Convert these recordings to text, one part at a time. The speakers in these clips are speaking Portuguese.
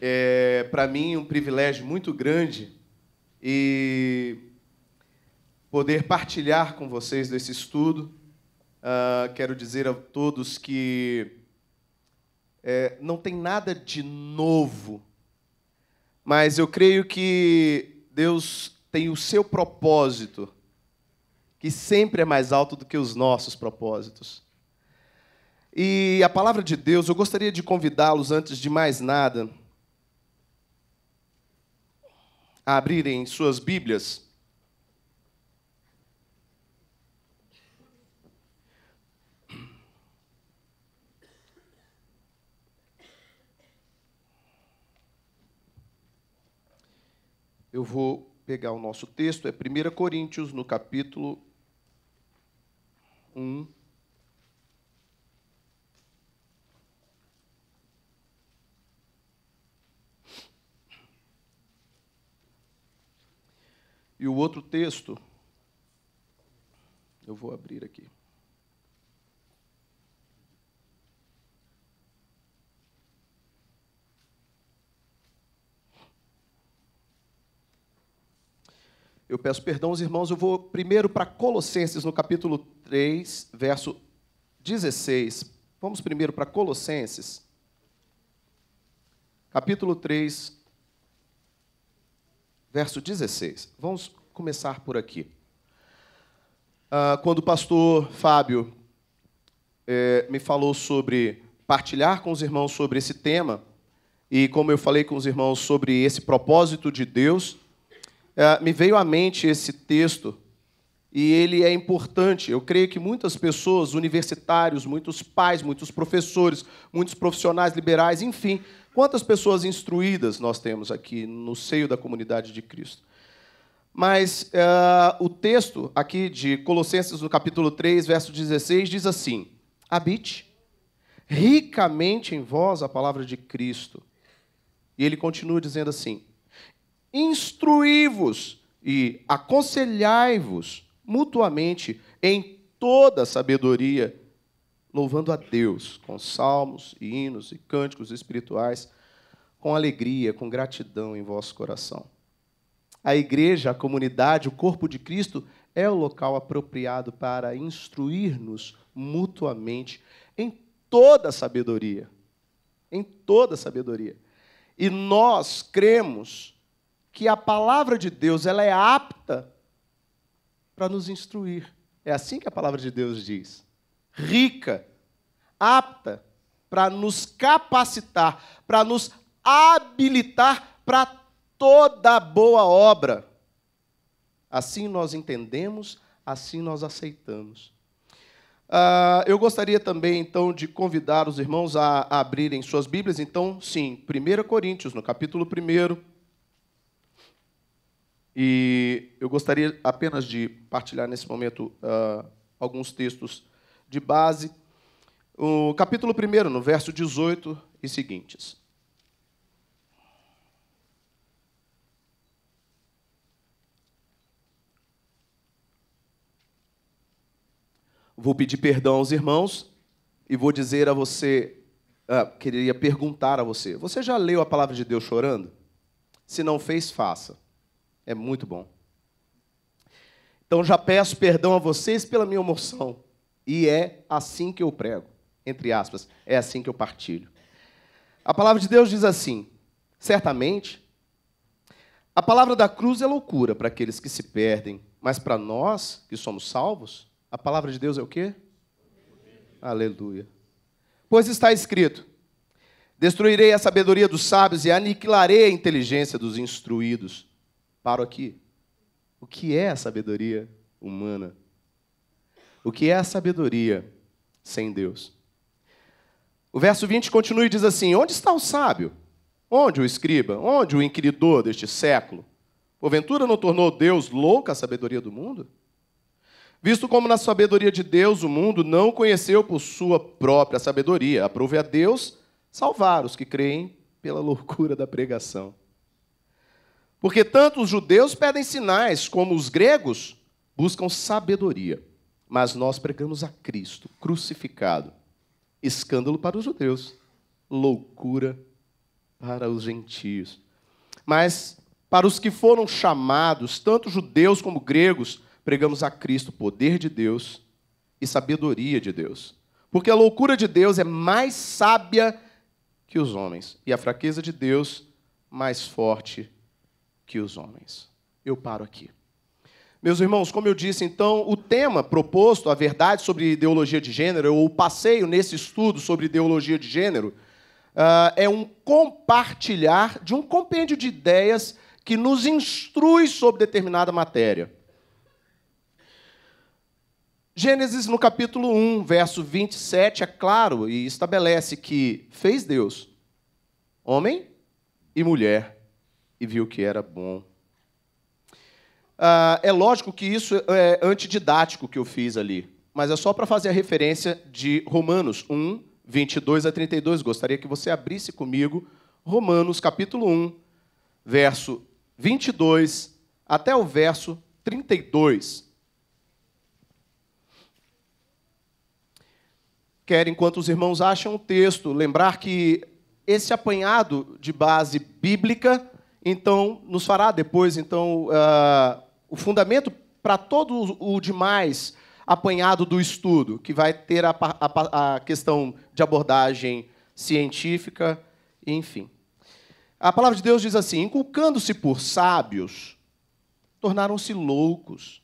é, para mim, um privilégio muito grande e poder partilhar com vocês desse estudo. Uh, quero dizer a todos que é, não tem nada de novo, mas eu creio que Deus tem o seu propósito, que sempre é mais alto do que os nossos propósitos. E a palavra de Deus, eu gostaria de convidá-los, antes de mais nada, a abrirem suas Bíblias. Eu vou pegar o nosso texto, é 1 Coríntios, no capítulo 1. E o outro texto, eu vou abrir aqui. Eu peço perdão aos irmãos, eu vou primeiro para Colossenses, no capítulo 3, verso 16. Vamos primeiro para Colossenses, capítulo 3, verso 16. Vamos começar por aqui. Ah, quando o pastor Fábio eh, me falou sobre partilhar com os irmãos sobre esse tema, e como eu falei com os irmãos sobre esse propósito de Deus, eh, me veio à mente esse texto e ele é importante. Eu creio que muitas pessoas, universitários, muitos pais, muitos professores, muitos profissionais liberais, enfim, Quantas pessoas instruídas nós temos aqui no seio da comunidade de Cristo? Mas uh, o texto aqui de Colossenses, no capítulo 3, verso 16, diz assim: Habite ricamente em vós a palavra de Cristo. E ele continua dizendo assim: Instruí-vos e aconselhai-vos mutuamente em toda sabedoria louvando a Deus com salmos e hinos e cânticos espirituais, com alegria, com gratidão em vosso coração. A igreja, a comunidade, o corpo de Cristo é o local apropriado para instruir-nos mutuamente em toda sabedoria. Em toda sabedoria. E nós cremos que a palavra de Deus ela é apta para nos instruir. É assim que a palavra de Deus diz rica, apta para nos capacitar, para nos habilitar para toda boa obra. Assim nós entendemos, assim nós aceitamos. Uh, eu gostaria também, então, de convidar os irmãos a, abrirem suas Bíblias. Então, sim, 1 Coríntios, no capítulo 1. E eu gostaria apenas de partilhar nesse momento uh, alguns textos de base, o capítulo 1, no verso 18 e seguintes. Vou pedir perdão aos irmãos e vou dizer a você, ah, queria perguntar a você: você já leu a palavra de Deus chorando? Se não fez, faça. É muito bom. Então já peço perdão a vocês pela minha emoção. E é assim que eu prego, entre aspas, é assim que eu partilho. A palavra de Deus diz assim: certamente, a palavra da cruz é loucura para aqueles que se perdem, mas para nós que somos salvos, a palavra de Deus é o quê? Aleluia. Pois está escrito: Destruirei a sabedoria dos sábios e aniquilarei a inteligência dos instruídos. Paro aqui. O que é a sabedoria humana? O que é a sabedoria sem Deus? O verso 20 continua e diz assim: Onde está o sábio? Onde o escriba? Onde o inquiridor deste século? Porventura não tornou Deus louca a sabedoria do mundo? Visto como na sabedoria de Deus o mundo não conheceu por sua própria sabedoria, aprove a Deus salvar os que creem pela loucura da pregação. Porque tanto os judeus pedem sinais como os gregos buscam sabedoria. Mas nós pregamos a Cristo crucificado. Escândalo para os judeus, loucura para os gentios. Mas para os que foram chamados, tanto judeus como gregos, pregamos a Cristo poder de Deus e sabedoria de Deus. Porque a loucura de Deus é mais sábia que os homens, e a fraqueza de Deus mais forte que os homens. Eu paro aqui. Meus irmãos, como eu disse, então, o tema proposto, a verdade sobre ideologia de gênero, ou o passeio nesse estudo sobre ideologia de gênero, ah, é um compartilhar de um compêndio de ideias que nos instrui sobre determinada matéria. Gênesis, no capítulo 1, verso 27, é claro e estabelece que fez Deus homem e mulher e viu que era bom Uh, é lógico que isso é antididático que eu fiz ali, mas é só para fazer a referência de Romanos 1, 22 a 32. Gostaria que você abrisse comigo Romanos capítulo 1, verso 22 até o verso 32. Quero, enquanto os irmãos acham o texto, lembrar que esse apanhado de base bíblica, então, nos fará depois, então, uh, o fundamento para todo o demais apanhado do estudo, que vai ter a, a, a questão de abordagem científica, enfim. A palavra de Deus diz assim: inculcando-se por sábios, tornaram-se loucos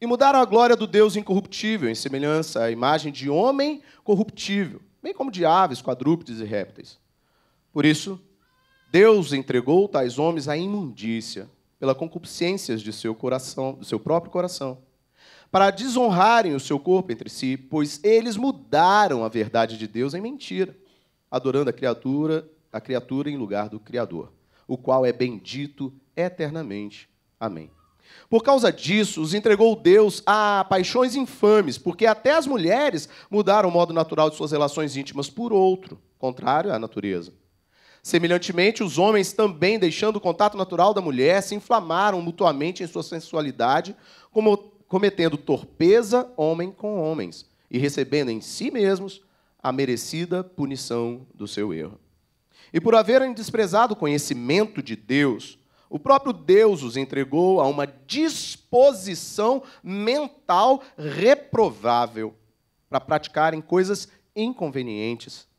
e mudaram a glória do Deus incorruptível em semelhança à imagem de homem corruptível, bem como de aves, quadrúpedes e répteis. Por isso, Deus entregou tais homens à imundícia pela concupiscências de seu coração, do seu próprio coração, para desonrarem o seu corpo entre si, pois eles mudaram a verdade de Deus em mentira, adorando a criatura, a criatura em lugar do Criador, o qual é bendito eternamente. Amém. Por causa disso, os entregou Deus a paixões infames, porque até as mulheres mudaram o modo natural de suas relações íntimas por outro, contrário à natureza. Semelhantemente, os homens também, deixando o contato natural da mulher, se inflamaram mutuamente em sua sensualidade, como, cometendo torpeza homem com homens e recebendo em si mesmos a merecida punição do seu erro. E por haverem desprezado o conhecimento de Deus, o próprio Deus os entregou a uma disposição mental reprovável para praticarem coisas inconvenientes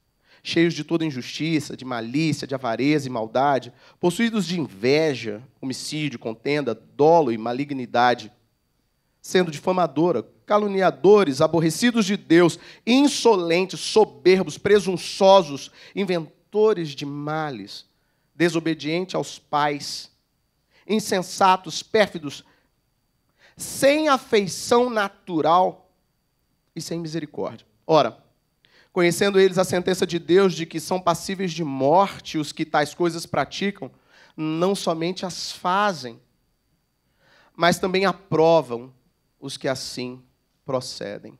cheios de toda injustiça, de malícia, de avareza e maldade, possuídos de inveja, homicídio, contenda, dolo e malignidade, sendo difamadora, caluniadores, aborrecidos de Deus, insolentes, soberbos, presunçosos, inventores de males, desobedientes aos pais, insensatos, pérfidos, sem afeição natural e sem misericórdia. Ora, Conhecendo eles a sentença de Deus de que são passíveis de morte os que tais coisas praticam, não somente as fazem, mas também aprovam os que assim procedem.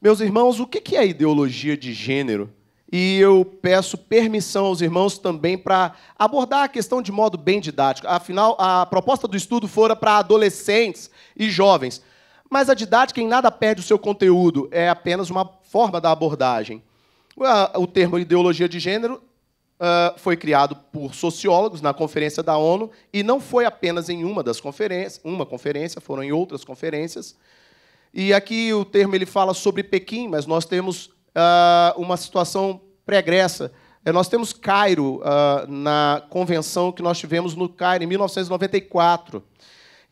Meus irmãos, o que é ideologia de gênero? E eu peço permissão aos irmãos também para abordar a questão de modo bem didático. Afinal, a proposta do estudo fora para adolescentes e jovens. Mas a didática em nada perde o seu conteúdo, é apenas uma forma da abordagem. O ah, termo ideologia de gênero ah, foi criado por sociólogos na conferência da ONU e não foi apenas em uma das conferências, uma conferência, foram em outras conferências. E aqui o termo ele fala sobre Pequim, mas nós temos ah, uma situação pregressa. É, nós temos Cairo na convenção que nós tivemos no Cairo em 1994.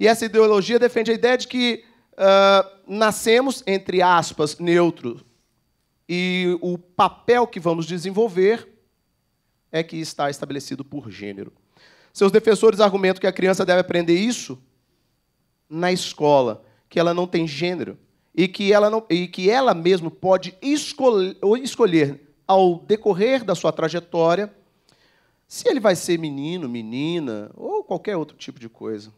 E essa ideologia defende a ideia de que ah, nascemos, entre aspas, neutros. E o papel que vamos desenvolver é que está estabelecido por gênero. Seus defensores argumentam que a criança deve aprender isso na escola, que ela não tem gênero e que ela, não, e que ela mesmo pode escolher, escolher ao decorrer da sua trajetória se ele vai ser menino, menina ou qualquer outro tipo de coisa.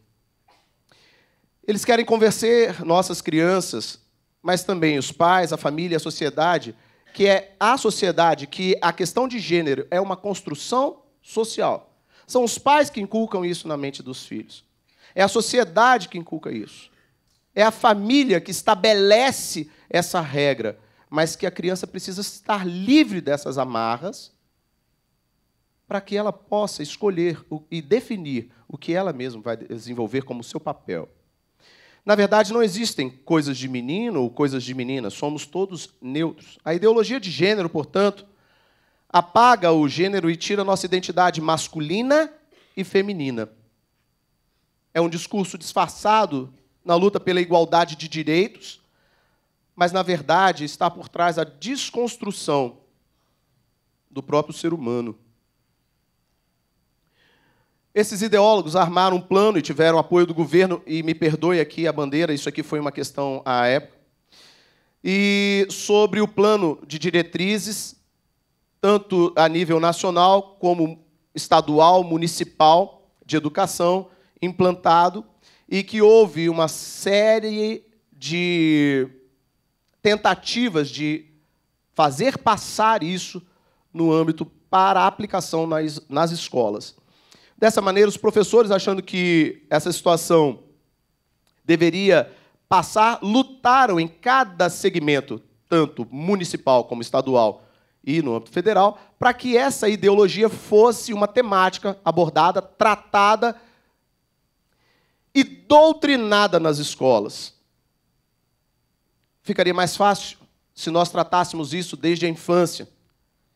Eles querem convencer nossas crianças, mas também os pais, a família, a sociedade, que é a sociedade que a questão de gênero é uma construção social. São os pais que inculcam isso na mente dos filhos. É a sociedade que inculca isso. É a família que estabelece essa regra, mas que a criança precisa estar livre dessas amarras para que ela possa escolher e definir o que ela mesma vai desenvolver como seu papel. Na verdade, não existem coisas de menino ou coisas de menina, somos todos neutros. A ideologia de gênero, portanto, apaga o gênero e tira nossa identidade masculina e feminina. É um discurso disfarçado na luta pela igualdade de direitos, mas, na verdade, está por trás da desconstrução do próprio ser humano. Esses ideólogos armaram um plano e tiveram apoio do governo, e me perdoe aqui a bandeira, isso aqui foi uma questão à época. E sobre o plano de diretrizes, tanto a nível nacional como estadual, municipal, de educação, implantado, e que houve uma série de tentativas de fazer passar isso no âmbito para aplicação nas, nas escolas. Dessa maneira, os professores, achando que essa situação deveria passar, lutaram em cada segmento, tanto municipal como estadual e no âmbito federal, para que essa ideologia fosse uma temática abordada, tratada e doutrinada nas escolas. Ficaria mais fácil se nós tratássemos isso desde a infância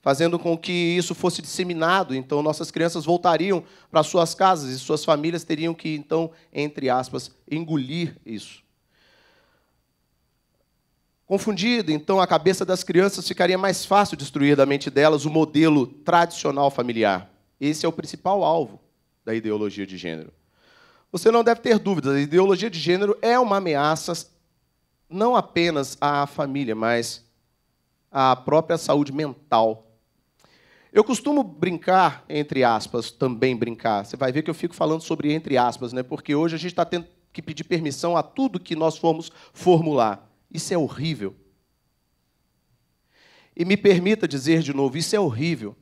fazendo com que isso fosse disseminado. Então, nossas crianças voltariam para suas casas e suas famílias teriam que, então, entre aspas, engolir isso. Confundido, então, a cabeça das crianças ficaria mais fácil destruir da mente delas o modelo tradicional familiar. Esse é o principal alvo da ideologia de gênero. Você não deve ter dúvidas, a ideologia de gênero é uma ameaça não apenas à família, mas à própria saúde mental eu costumo brincar, entre aspas, também brincar. Você vai ver que eu fico falando sobre entre aspas, né? porque hoje a gente está tendo que pedir permissão a tudo que nós formos formular. Isso é horrível. E me permita dizer de novo, isso é horrível.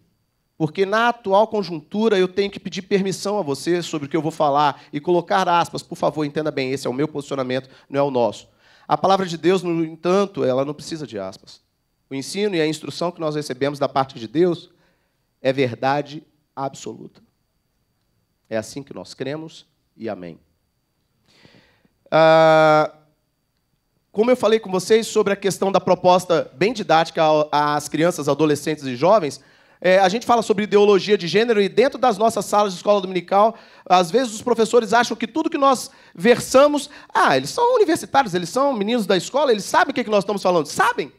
Porque na atual conjuntura eu tenho que pedir permissão a você sobre o que eu vou falar e colocar aspas, por favor, entenda bem, esse é o meu posicionamento, não é o nosso. A palavra de Deus, no entanto, ela não precisa de aspas. O ensino e a instrução que nós recebemos da parte de Deus é verdade absoluta. É assim que nós cremos e amém. Ah, como eu falei com vocês sobre a questão da proposta bem didática às crianças, adolescentes e jovens, é, a gente fala sobre ideologia de gênero e dentro das nossas salas de escola dominical, às vezes os professores acham que tudo que nós versamos, ah, eles são universitários, eles são meninos da escola, eles sabem o que, é que nós estamos falando. Sabem?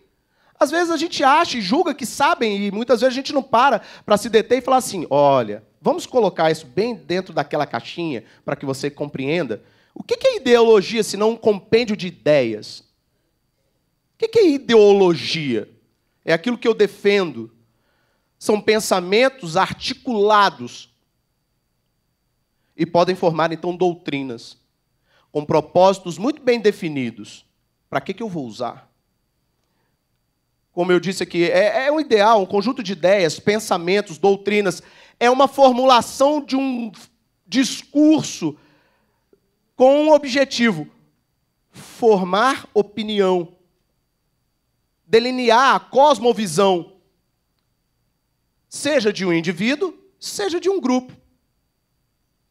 Às vezes a gente acha e julga que sabem, e muitas vezes a gente não para para se deter e falar assim: olha, vamos colocar isso bem dentro daquela caixinha para que você compreenda. O que é ideologia se não um compêndio de ideias? O que é ideologia? É aquilo que eu defendo. São pensamentos articulados e podem formar então doutrinas com propósitos muito bem definidos. Para que, que eu vou usar? como eu disse aqui, é, é um ideal, um conjunto de ideias, pensamentos, doutrinas, é uma formulação de um discurso com um objetivo: formar opinião, delinear a cosmovisão, seja de um indivíduo, seja de um grupo.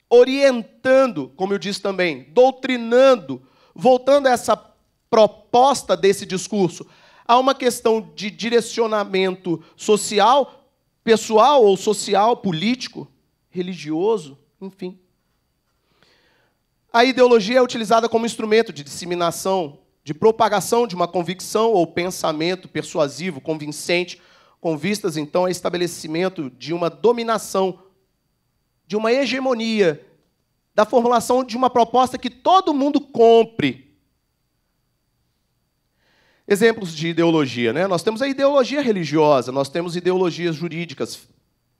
Orientando, como eu disse também, doutrinando, voltando a essa proposta desse discurso, há uma questão de direcionamento social, pessoal ou social, político, religioso, enfim. A ideologia é utilizada como instrumento de disseminação, de propagação de uma convicção ou pensamento persuasivo, convincente, com vistas então ao estabelecimento de uma dominação, de uma hegemonia, da formulação de uma proposta que todo mundo compre exemplos de ideologia. Né? Nós temos a ideologia religiosa, nós temos ideologias jurídicas,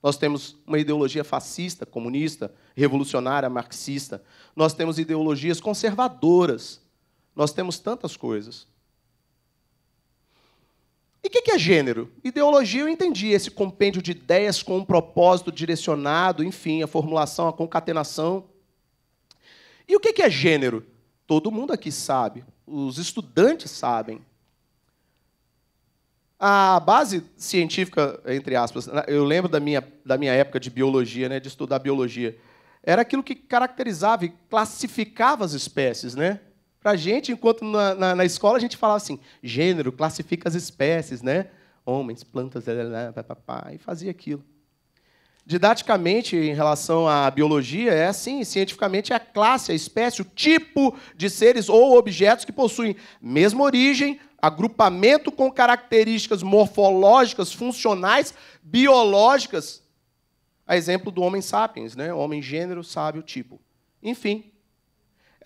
nós temos uma ideologia fascista, comunista, revolucionária, marxista, nós temos ideologias conservadoras, nós temos tantas coisas. E o que é gênero? Ideologia eu entendi, esse compêndio de ideias com um propósito direcionado, enfim, a formulação, a concatenação. E o que é gênero? Todo mundo aqui sabe, os estudantes sabem. A base científica, entre aspas, né, eu lembro da minha, da minha época de biologia, né, de estudar biologia, era aquilo que caracterizava e classificava as espécies. Né? Para a gente, enquanto na, na, na, escola a gente falava assim, gênero classifica as espécies, né? homens, plantas, papapá, e fazia aquilo. Didaticamente, em relação à biologia, é assim. Cientificamente, é a classe, a espécie, o tipo de seres ou objetos que possuem mesma origem, agrupamento com características morfológicas, funcionais, biológicas. A exemplo do homem sapiens, né? homem gênero, sábio, tipo. Enfim,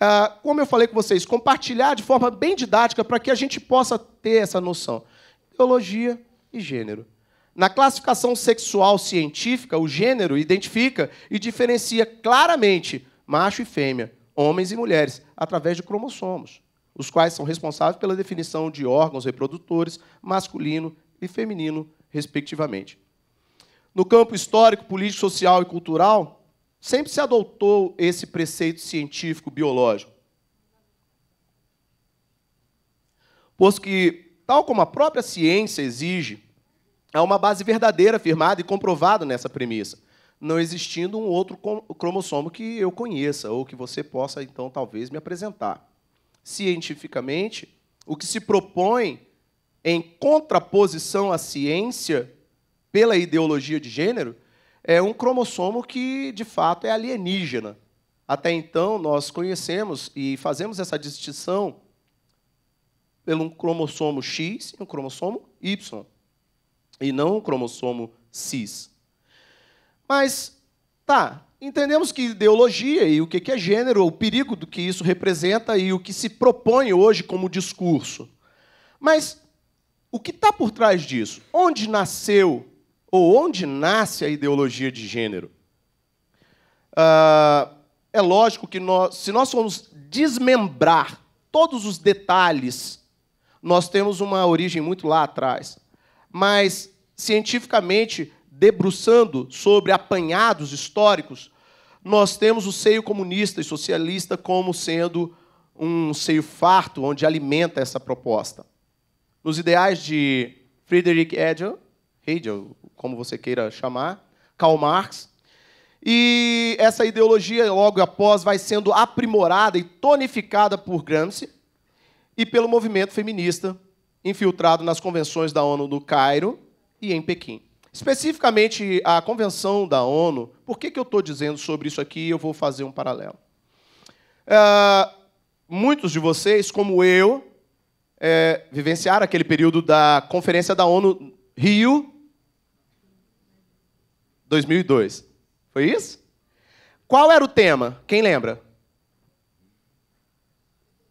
ah, como eu falei com vocês, compartilhar de forma bem didática para que a gente possa ter essa noção. biologia e gênero. Na classificação sexual científica, o gênero identifica e diferencia claramente macho e fêmea, homens e mulheres, através de cromossomos, os quais são responsáveis pela definição de órgãos reprodutores masculino e feminino, respectivamente. No campo histórico, político, social e cultural, sempre se adotou esse preceito científico biológico. Pois que, tal como a própria ciência exige, Há uma base verdadeira, firmada e comprovada nessa premissa, não existindo um outro cromossomo que eu conheça ou que você possa, então, talvez me apresentar. Cientificamente, o que se propõe em contraposição à ciência pela ideologia de gênero é um cromossomo que, de fato, é alienígena. Até então, nós conhecemos e fazemos essa distinção pelo um cromossomo X e um cromossomo Y e não o cromossomo cis. Mas, tá, entendemos que ideologia e o que é gênero, o perigo do que isso representa e o que se propõe hoje como discurso. Mas o que está por trás disso? Onde nasceu ou onde nasce a ideologia de gênero? Uh, é lógico que nós, se nós formos desmembrar todos os detalhes, nós temos uma origem muito lá atrás mas cientificamente debruçando sobre apanhados históricos, nós temos o seio comunista e socialista como sendo um seio farto onde alimenta essa proposta. Nos ideais de Friedrich Hegel, Hegel, como você queira chamar, Karl Marx, e essa ideologia, logo após, vai sendo aprimorada e tonificada por Gramsci e pelo movimento feminista infiltrado nas convenções da ONU do Cairo e em Pequim. Especificamente a convenção da ONU, por que, que eu estou dizendo sobre isso aqui? Eu vou fazer um paralelo. É, muitos de vocês, como eu, é, vivenciaram aquele período da Conferência da ONU Rio 2002. Foi isso? Qual era o tema? Quem lembra?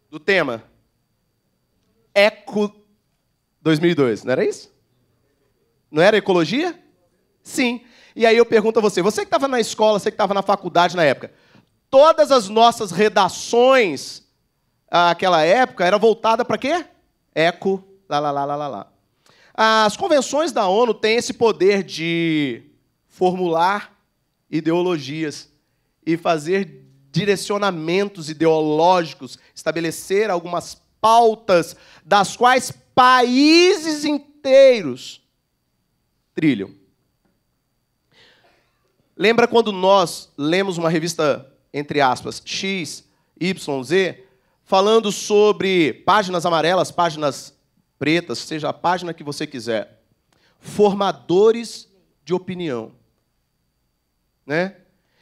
Do tema? Eco 2002, não era isso? Não era ecologia? Sim. E aí eu pergunto a você, você que estava na escola, você que estava na faculdade na época, todas as nossas redações ah, aquela época era voltada para quê? Eco, lá, lá, lá, lá, lá. As convenções da ONU têm esse poder de formular ideologias e fazer direcionamentos ideológicos, estabelecer algumas pautas das quais países inteiros trilham. Lembra quando nós lemos uma revista, entre aspas, X, Y, Z, falando sobre páginas amarelas, páginas pretas, seja a página que você quiser. Formadores de opinião. Né?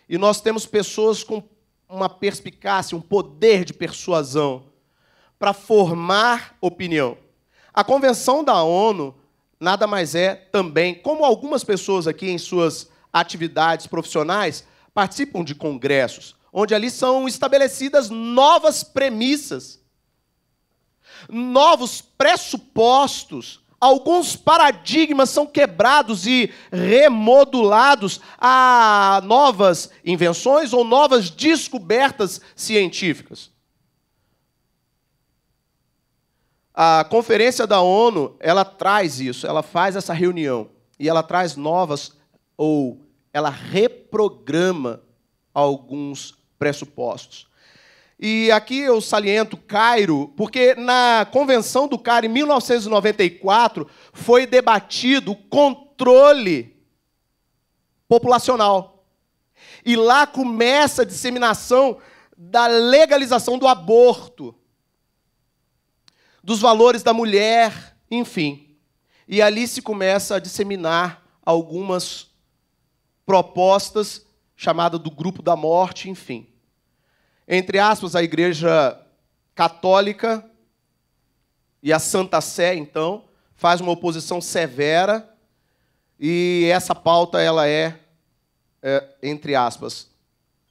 E nós temos pessoas com uma perspicácia, um poder de persuasão para formar opinião. A Convenção da ONU nada mais é também, como algumas pessoas aqui em suas atividades profissionais participam de congressos, onde ali são estabelecidas novas premissas, novos pressupostos, alguns paradigmas são quebrados e remodulados a novas invenções ou novas descobertas científicas. A conferência da ONU, ela traz isso, ela faz essa reunião e ela traz novas ou ela reprograma alguns pressupostos. E aqui eu saliento Cairo, porque na Convenção do Cairo, em 1994, foi debatido o controle populacional. E lá começa a disseminação da legalização do aborto dos valores da mulher, enfim. E ali se começa a disseminar algumas propostas chamada do grupo da morte, enfim. Entre aspas, a Igreja Católica e a Santa Sé, então, faz uma oposição severa e essa pauta ela é, é entre aspas,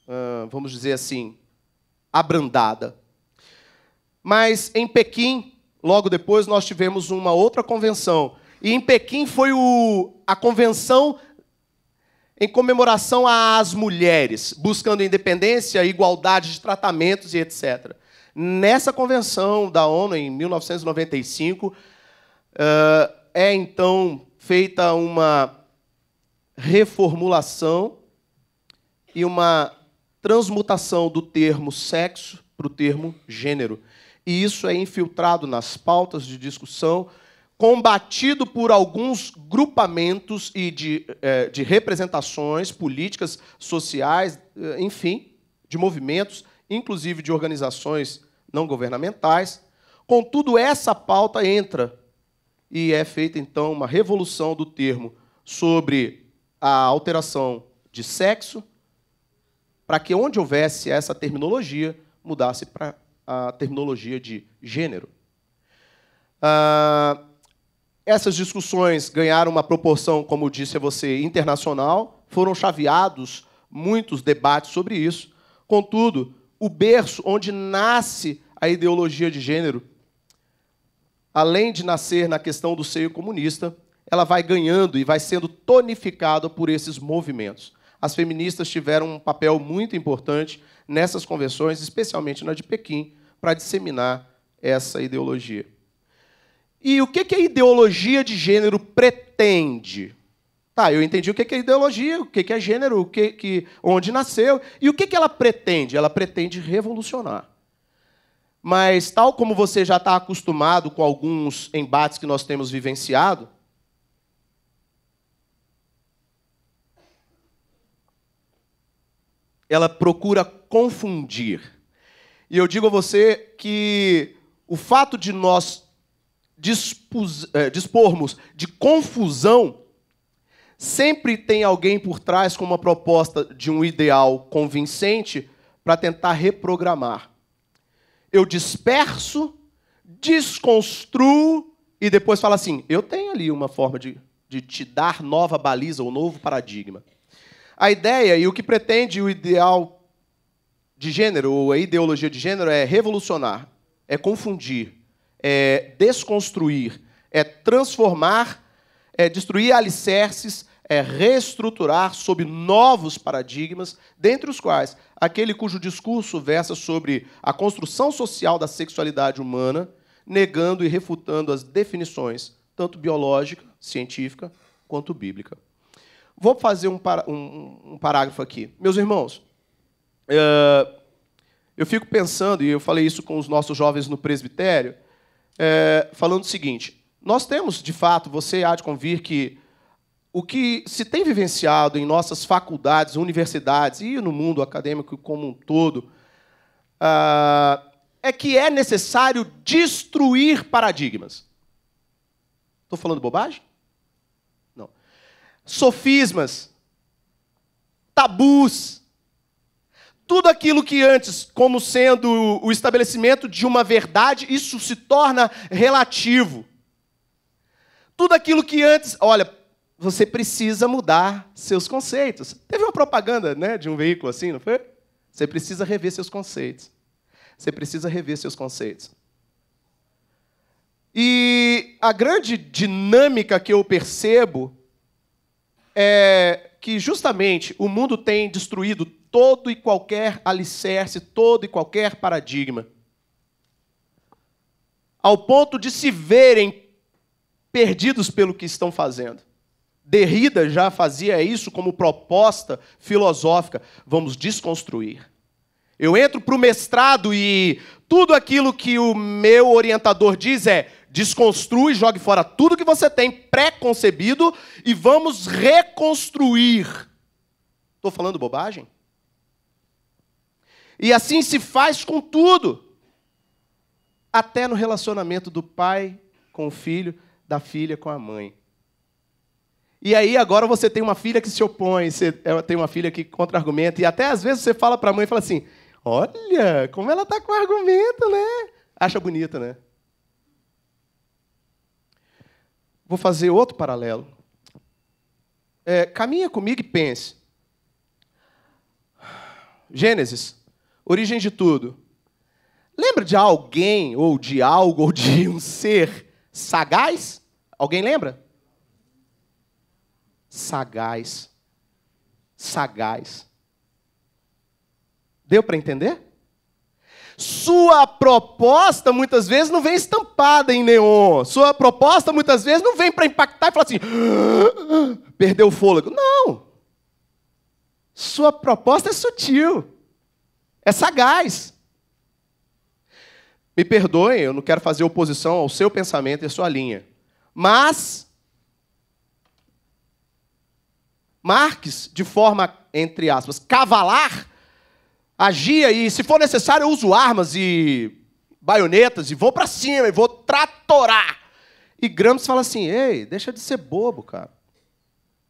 ah, vamos dizer assim, abrandada. Mas em Pequim, Logo depois, nós tivemos uma outra convenção. E em Pequim foi o, a convenção em comemoração às mulheres, buscando independência, igualdade de tratamentos e etc. Nessa convenção da ONU, em 1995, eh, é então feita uma reformulação e uma transmutação do termo sexo para o termo gênero e isso é infiltrado nas pautas de discussão, combatido por alguns grupamentos e de, é, de representações políticas, sociais, é, enfim, de movimentos, inclusive de organizações não governamentais. Contudo, essa pauta entra e é feita então uma revolução do termo sobre a alteração de sexo, para que onde houvesse essa terminologia mudasse para a terminologia de gênero. Ah, essas discussões ganharam uma proporção, como disse a você, internacional, foram chaveados muitos debates sobre isso. Contudo, o berço onde nasce a ideologia de gênero, além de nascer na questão do seio comunista, ela vai ganhando e vai sendo tonificada por esses movimentos. As feministas tiveram um papel muito importante nessas convenções, especialmente na de Pequim, para disseminar essa ideologia. E o que, que a ideologia de gênero pretende? Tá, eu entendi o que é ideologia, o que é gênero, o que, que onde nasceu e o que, que ela pretende. Ela pretende revolucionar. Mas, tal como você já está acostumado com alguns embates que nós temos vivenciado, ela procura confundir e eu digo a você que o fato de nós dispus, é, dispormos de confusão, sempre tem alguém por trás com uma proposta de um ideal convincente para tentar reprogramar. Eu disperso, desconstruo e depois falo assim: eu tenho ali uma forma de, de te dar nova baliza ou um novo paradigma. A ideia e o que pretende o ideal de gênero, ou a ideologia de gênero, é revolucionar, é confundir, é desconstruir, é transformar, é destruir alicerces, é reestruturar sob novos paradigmas, dentre os quais aquele cujo discurso versa sobre a construção social da sexualidade humana, negando e refutando as definições, tanto biológica, científica, quanto bíblica. Vou fazer um, um, um parágrafo aqui. Meus irmãos, eu fico pensando, e eu falei isso com os nossos jovens no presbitério, é, falando o seguinte: nós temos, de fato, você há de convir que o que se tem vivenciado em nossas faculdades, universidades e no mundo acadêmico como um todo, ah, é que é necessário destruir paradigmas. Estou falando bobagem? Não. Sofismas, tabus, tudo aquilo que antes, como sendo o estabelecimento de uma verdade, isso se torna relativo. Tudo aquilo que antes, olha, você precisa mudar seus conceitos. Teve uma propaganda né, de um veículo assim, não foi? Você precisa rever seus conceitos. Você precisa rever seus conceitos. E a grande dinâmica que eu percebo é que justamente o mundo tem destruído todo e qualquer alicerce, todo e qualquer paradigma, ao ponto de se verem perdidos pelo que estão fazendo. Derrida já fazia isso como proposta filosófica: vamos desconstruir. Eu entro para o mestrado e tudo aquilo que o meu orientador diz é: desconstrui, jogue fora tudo que você tem pré-concebido e vamos reconstruir. Estou falando bobagem? E assim se faz com tudo, até no relacionamento do pai com o filho, da filha com a mãe. E aí agora você tem uma filha que se opõe, você é, tem uma filha que contra-argumenta, e até às vezes você fala para a mãe e fala assim, olha, como ela está com argumento, né? Acha bonita, né? Vou fazer outro paralelo. É, caminha comigo e pense. Gênesis Origem de tudo. Lembra de alguém, ou de algo, ou de um ser sagaz? Alguém lembra? Sagaz. Sagaz. Deu para entender? Sua proposta muitas vezes não vem estampada em neon. Sua proposta muitas vezes não vem para impactar e falar assim: ah, ah, perdeu o fôlego. Não. Sua proposta é sutil. É sagaz. Me perdoem, eu não quero fazer oposição ao seu pensamento e à sua linha. Mas Marx, de forma, entre aspas, cavalar, agia e, se for necessário, eu uso armas e baionetas e vou para cima e vou tratorar. E Gramsci fala assim: ei, deixa de ser bobo, cara.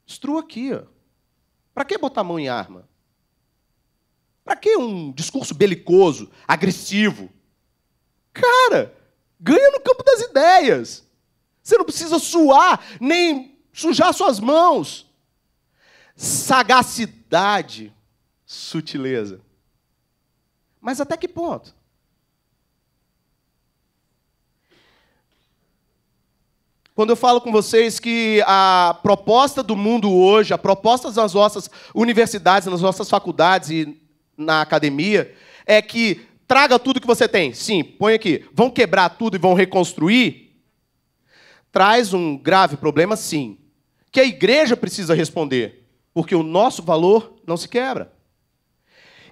Destrua aqui. Para que botar a mão em arma? Para que um discurso belicoso, agressivo? Cara, ganha no campo das ideias. Você não precisa suar, nem sujar suas mãos. Sagacidade, sutileza. Mas até que ponto? Quando eu falo com vocês que a proposta do mundo hoje, a proposta das nossas universidades, nas nossas faculdades e na academia é que traga tudo que você tem. Sim, põe aqui. Vão quebrar tudo e vão reconstruir? Traz um grave problema, sim. Que a igreja precisa responder, porque o nosso valor não se quebra.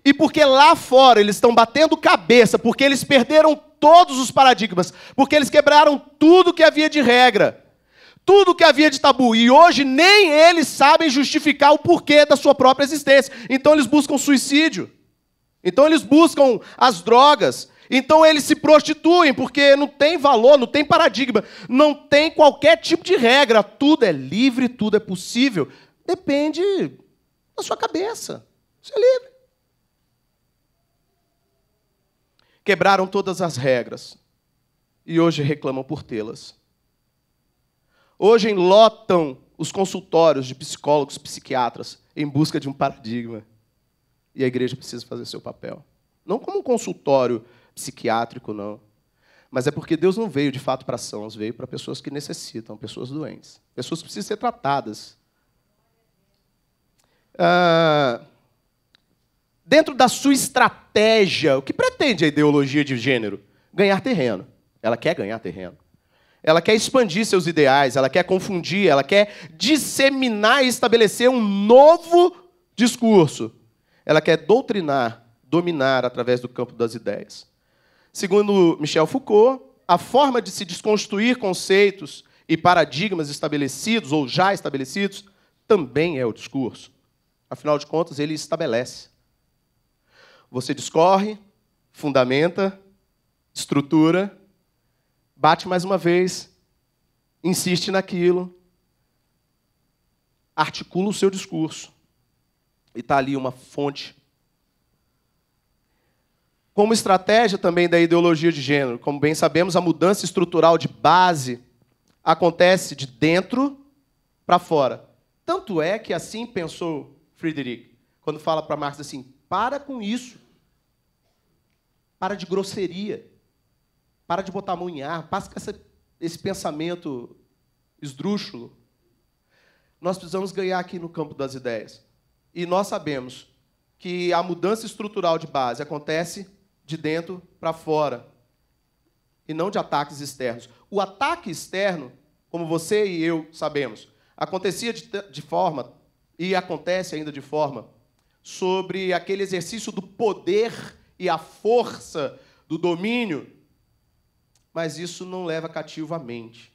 E porque lá fora eles estão batendo cabeça, porque eles perderam todos os paradigmas, porque eles quebraram tudo que havia de regra, tudo que havia de tabu. E hoje nem eles sabem justificar o porquê da sua própria existência. Então eles buscam suicídio. Então eles buscam as drogas, então eles se prostituem, porque não tem valor, não tem paradigma, não tem qualquer tipo de regra, tudo é livre, tudo é possível. Depende da sua cabeça. Você é livre. Quebraram todas as regras e hoje reclamam por tê-las. Hoje lotam os consultórios de psicólogos, psiquiatras, em busca de um paradigma. E a igreja precisa fazer seu papel. Não como um consultório psiquiátrico, não. Mas é porque Deus não veio de fato para sãos, veio para pessoas que necessitam, pessoas doentes. Pessoas que precisam ser tratadas. Ah, dentro da sua estratégia, o que pretende a ideologia de gênero? Ganhar terreno. Ela quer ganhar terreno. Ela quer expandir seus ideais, ela quer confundir, ela quer disseminar e estabelecer um novo discurso. Ela quer doutrinar, dominar através do campo das ideias. Segundo Michel Foucault, a forma de se desconstruir conceitos e paradigmas estabelecidos ou já estabelecidos também é o discurso. Afinal de contas, ele estabelece. Você discorre, fundamenta, estrutura, bate mais uma vez, insiste naquilo, articula o seu discurso e está ali uma fonte. Como estratégia também da ideologia de gênero, como bem sabemos, a mudança estrutural de base acontece de dentro para fora. Tanto é que assim pensou Friedrich, quando fala para Marx assim: para com isso, para de grosseria, para de botar a mão em ar, passa com essa, esse pensamento esdrúxulo. Nós precisamos ganhar aqui no campo das ideias. E nós sabemos que a mudança estrutural de base acontece de dentro para fora e não de ataques externos. O ataque externo, como você e eu sabemos, acontecia de, de forma e acontece ainda de forma sobre aquele exercício do poder e a força do domínio, mas isso não leva cativo a mente.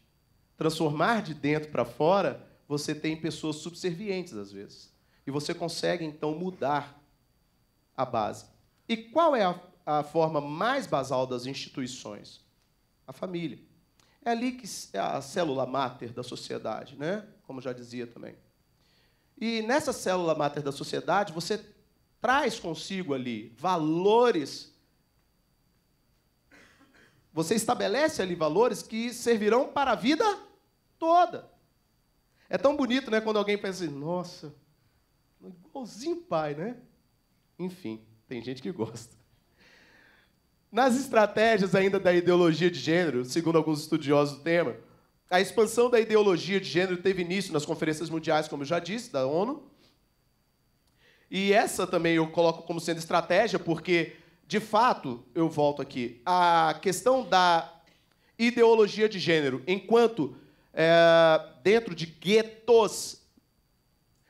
Transformar de dentro para fora, você tem pessoas subservientes às vezes. E você consegue, então, mudar a base. E qual é a, a forma mais basal das instituições? A família. É ali que é a célula máter da sociedade, né? como já dizia também. E nessa célula máter da sociedade, você traz consigo ali valores. Você estabelece ali valores que servirão para a vida toda. É tão bonito, né, quando alguém pensa assim, nossa, Igualzinho pai, né? Enfim, tem gente que gosta. Nas estratégias ainda da ideologia de gênero, segundo alguns estudiosos do tema, a expansão da ideologia de gênero teve início nas conferências mundiais, como eu já disse, da ONU. E essa também eu coloco como sendo estratégia, porque, de fato, eu volto aqui, a questão da ideologia de gênero, enquanto é, dentro de guetos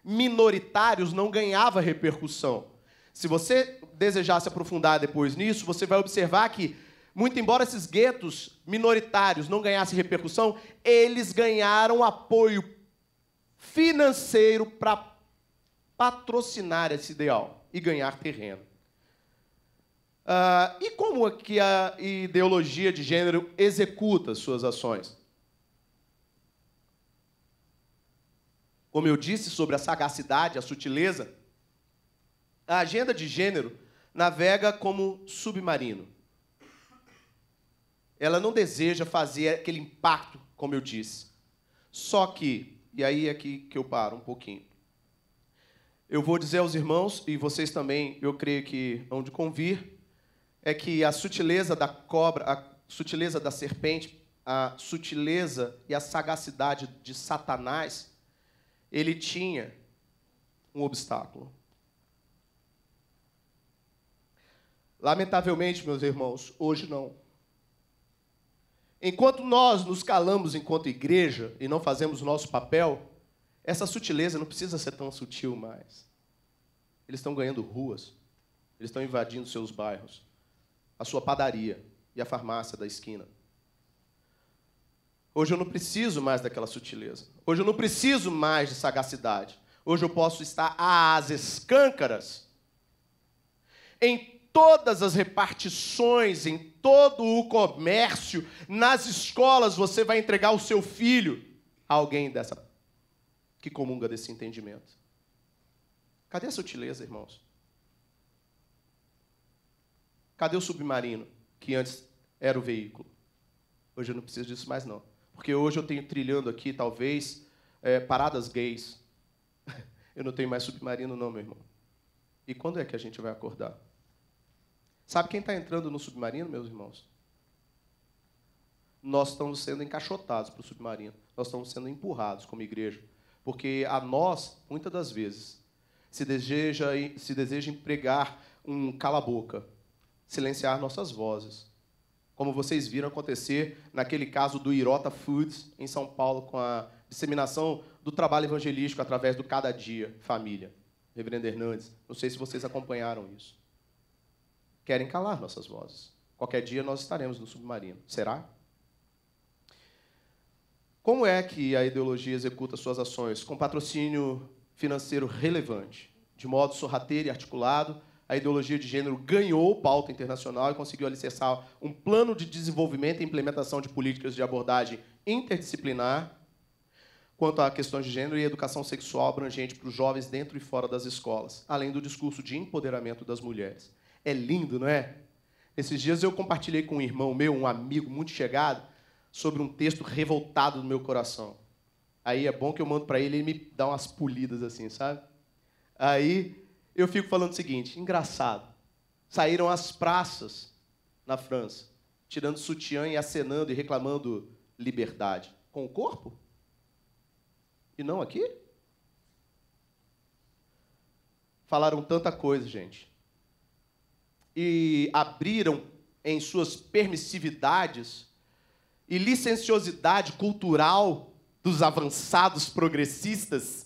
minoritários não ganhava repercussão. Se você desejar se aprofundar depois nisso, você vai observar que, muito embora esses guetos minoritários não ganhassem repercussão, eles ganharam apoio financeiro para patrocinar esse ideal e ganhar terreno. Uh, e como é que a ideologia de gênero executa suas ações? como eu disse, sobre a sagacidade, a sutileza, a agenda de gênero navega como submarino. Ela não deseja fazer aquele impacto, como eu disse. Só que, e aí é aqui que eu paro um pouquinho. Eu vou dizer aos irmãos, e vocês também, eu creio que hão de convir, é que a sutileza da cobra, a sutileza da serpente, a sutileza e a sagacidade de Satanás ele tinha um obstáculo. Lamentavelmente, meus irmãos, hoje não. Enquanto nós nos calamos enquanto igreja e não fazemos o nosso papel, essa sutileza não precisa ser tão sutil mais. Eles estão ganhando ruas, eles estão invadindo seus bairros, a sua padaria e a farmácia da esquina. Hoje eu não preciso mais daquela sutileza. Hoje eu não preciso mais de sagacidade. Hoje eu posso estar às escâncaras em todas as repartições, em todo o comércio, nas escolas, você vai entregar o seu filho a alguém dessa que comunga desse entendimento. Cadê a sutileza, irmãos? Cadê o submarino que antes era o veículo? Hoje eu não preciso disso mais não. Porque hoje eu tenho trilhando aqui, talvez, é, paradas gays. Eu não tenho mais submarino, não, meu irmão. E quando é que a gente vai acordar? Sabe quem está entrando no submarino, meus irmãos? Nós estamos sendo encaixotados para o submarino. Nós estamos sendo empurrados como igreja. Porque a nós, muitas das vezes, se deseja, se deseja empregar um cala-boca, silenciar nossas vozes como vocês viram acontecer naquele caso do Irota Foods, em São Paulo, com a disseminação do trabalho evangelístico através do Cada Dia Família. Reverendo Hernandes, não sei se vocês acompanharam isso. Querem calar nossas vozes. Qualquer dia nós estaremos no submarino. Será? Como é que a ideologia executa suas ações? Com patrocínio financeiro relevante, de modo sorrateiro e articulado, a ideologia de gênero ganhou pauta internacional e conseguiu alicerçar um plano de desenvolvimento e implementação de políticas de abordagem interdisciplinar quanto a questões de gênero e educação sexual abrangente para os jovens dentro e fora das escolas, além do discurso de empoderamento das mulheres. É lindo, não é? Esses dias eu compartilhei com um irmão meu, um amigo muito chegado, sobre um texto revoltado do meu coração. Aí é bom que eu mando para ele, e ele me dá umas polidas assim, sabe? Aí eu fico falando o seguinte: engraçado. Saíram às praças na França, tirando sutiã e acenando e reclamando liberdade. Com o corpo? E não aqui? Falaram tanta coisa, gente. E abriram em suas permissividades e licenciosidade cultural dos avançados progressistas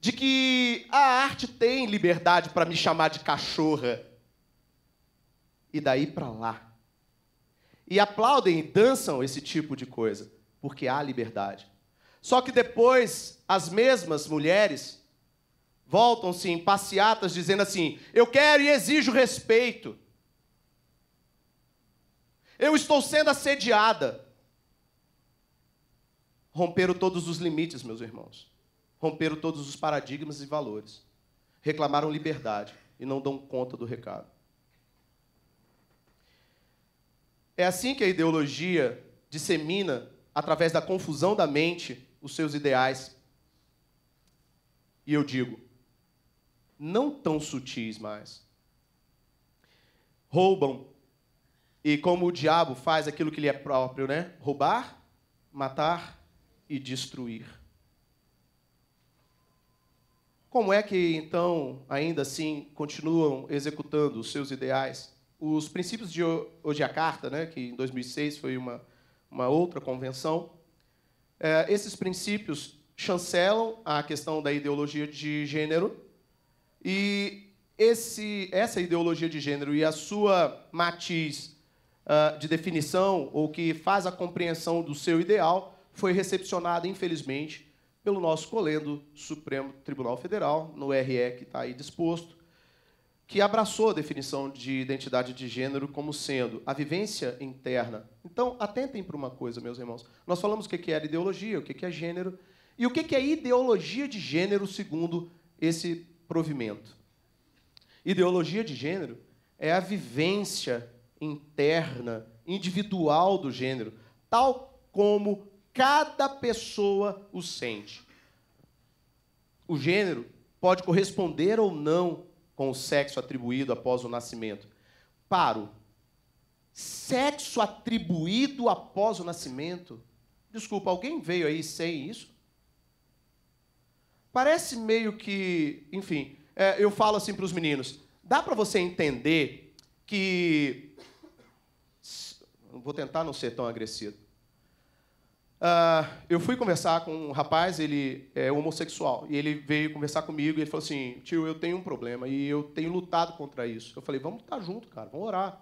de que a arte tem liberdade para me chamar de cachorra. E daí para lá. E aplaudem e dançam esse tipo de coisa, porque há liberdade. Só que depois as mesmas mulheres voltam-se em passeatas dizendo assim: "Eu quero e exijo respeito. Eu estou sendo assediada." Romperam todos os limites, meus irmãos romperam todos os paradigmas e valores, reclamaram liberdade e não dão conta do recado. É assim que a ideologia dissemina, através da confusão da mente, os seus ideais. E eu digo, não tão sutis mais. Roubam, e como o diabo faz aquilo que lhe é próprio, né? Roubar, matar e destruir. Como é que, então, ainda assim, continuam executando os seus ideais? Os princípios de Carta, né, que em 2006 foi uma, uma outra convenção, é, esses princípios chancelam a questão da ideologia de gênero e esse, essa ideologia de gênero e a sua matiz uh, de definição, ou que faz a compreensão do seu ideal, foi recepcionada, infelizmente, pelo nosso colendo Supremo Tribunal Federal, no RE que está aí disposto, que abraçou a definição de identidade de gênero como sendo a vivência interna. Então, atentem para uma coisa, meus irmãos. Nós falamos o que é ideologia, o que é gênero, e o que é ideologia de gênero segundo esse provimento. Ideologia de gênero é a vivência interna, individual do gênero, tal como Cada pessoa o sente. O gênero pode corresponder ou não com o sexo atribuído após o nascimento. Paro. Sexo atribuído após o nascimento? Desculpa, alguém veio aí sem isso? Parece meio que. Enfim, é, eu falo assim para os meninos: dá para você entender que. Vou tentar não ser tão agressivo Uh, eu fui conversar com um rapaz, ele é homossexual, e ele veio conversar comigo e ele falou assim: tio, eu tenho um problema e eu tenho lutado contra isso. Eu falei: vamos estar tá junto, cara, vamos orar.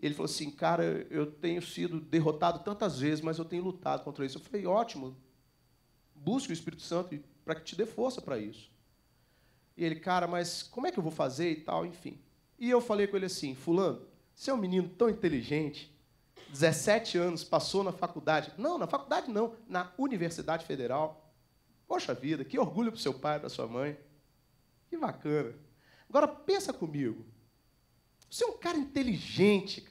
Ele falou assim: cara, eu tenho sido derrotado tantas vezes, mas eu tenho lutado contra isso. Eu falei: ótimo, busque o Espírito Santo para que te dê força para isso. E ele, cara, mas como é que eu vou fazer e tal, enfim. E eu falei com ele assim: Fulano, você é um menino tão inteligente 17 anos, passou na faculdade. Não, na faculdade não, na Universidade Federal. Poxa vida, que orgulho para o seu pai, para sua mãe. Que bacana. Agora pensa comigo. Você é um cara inteligente.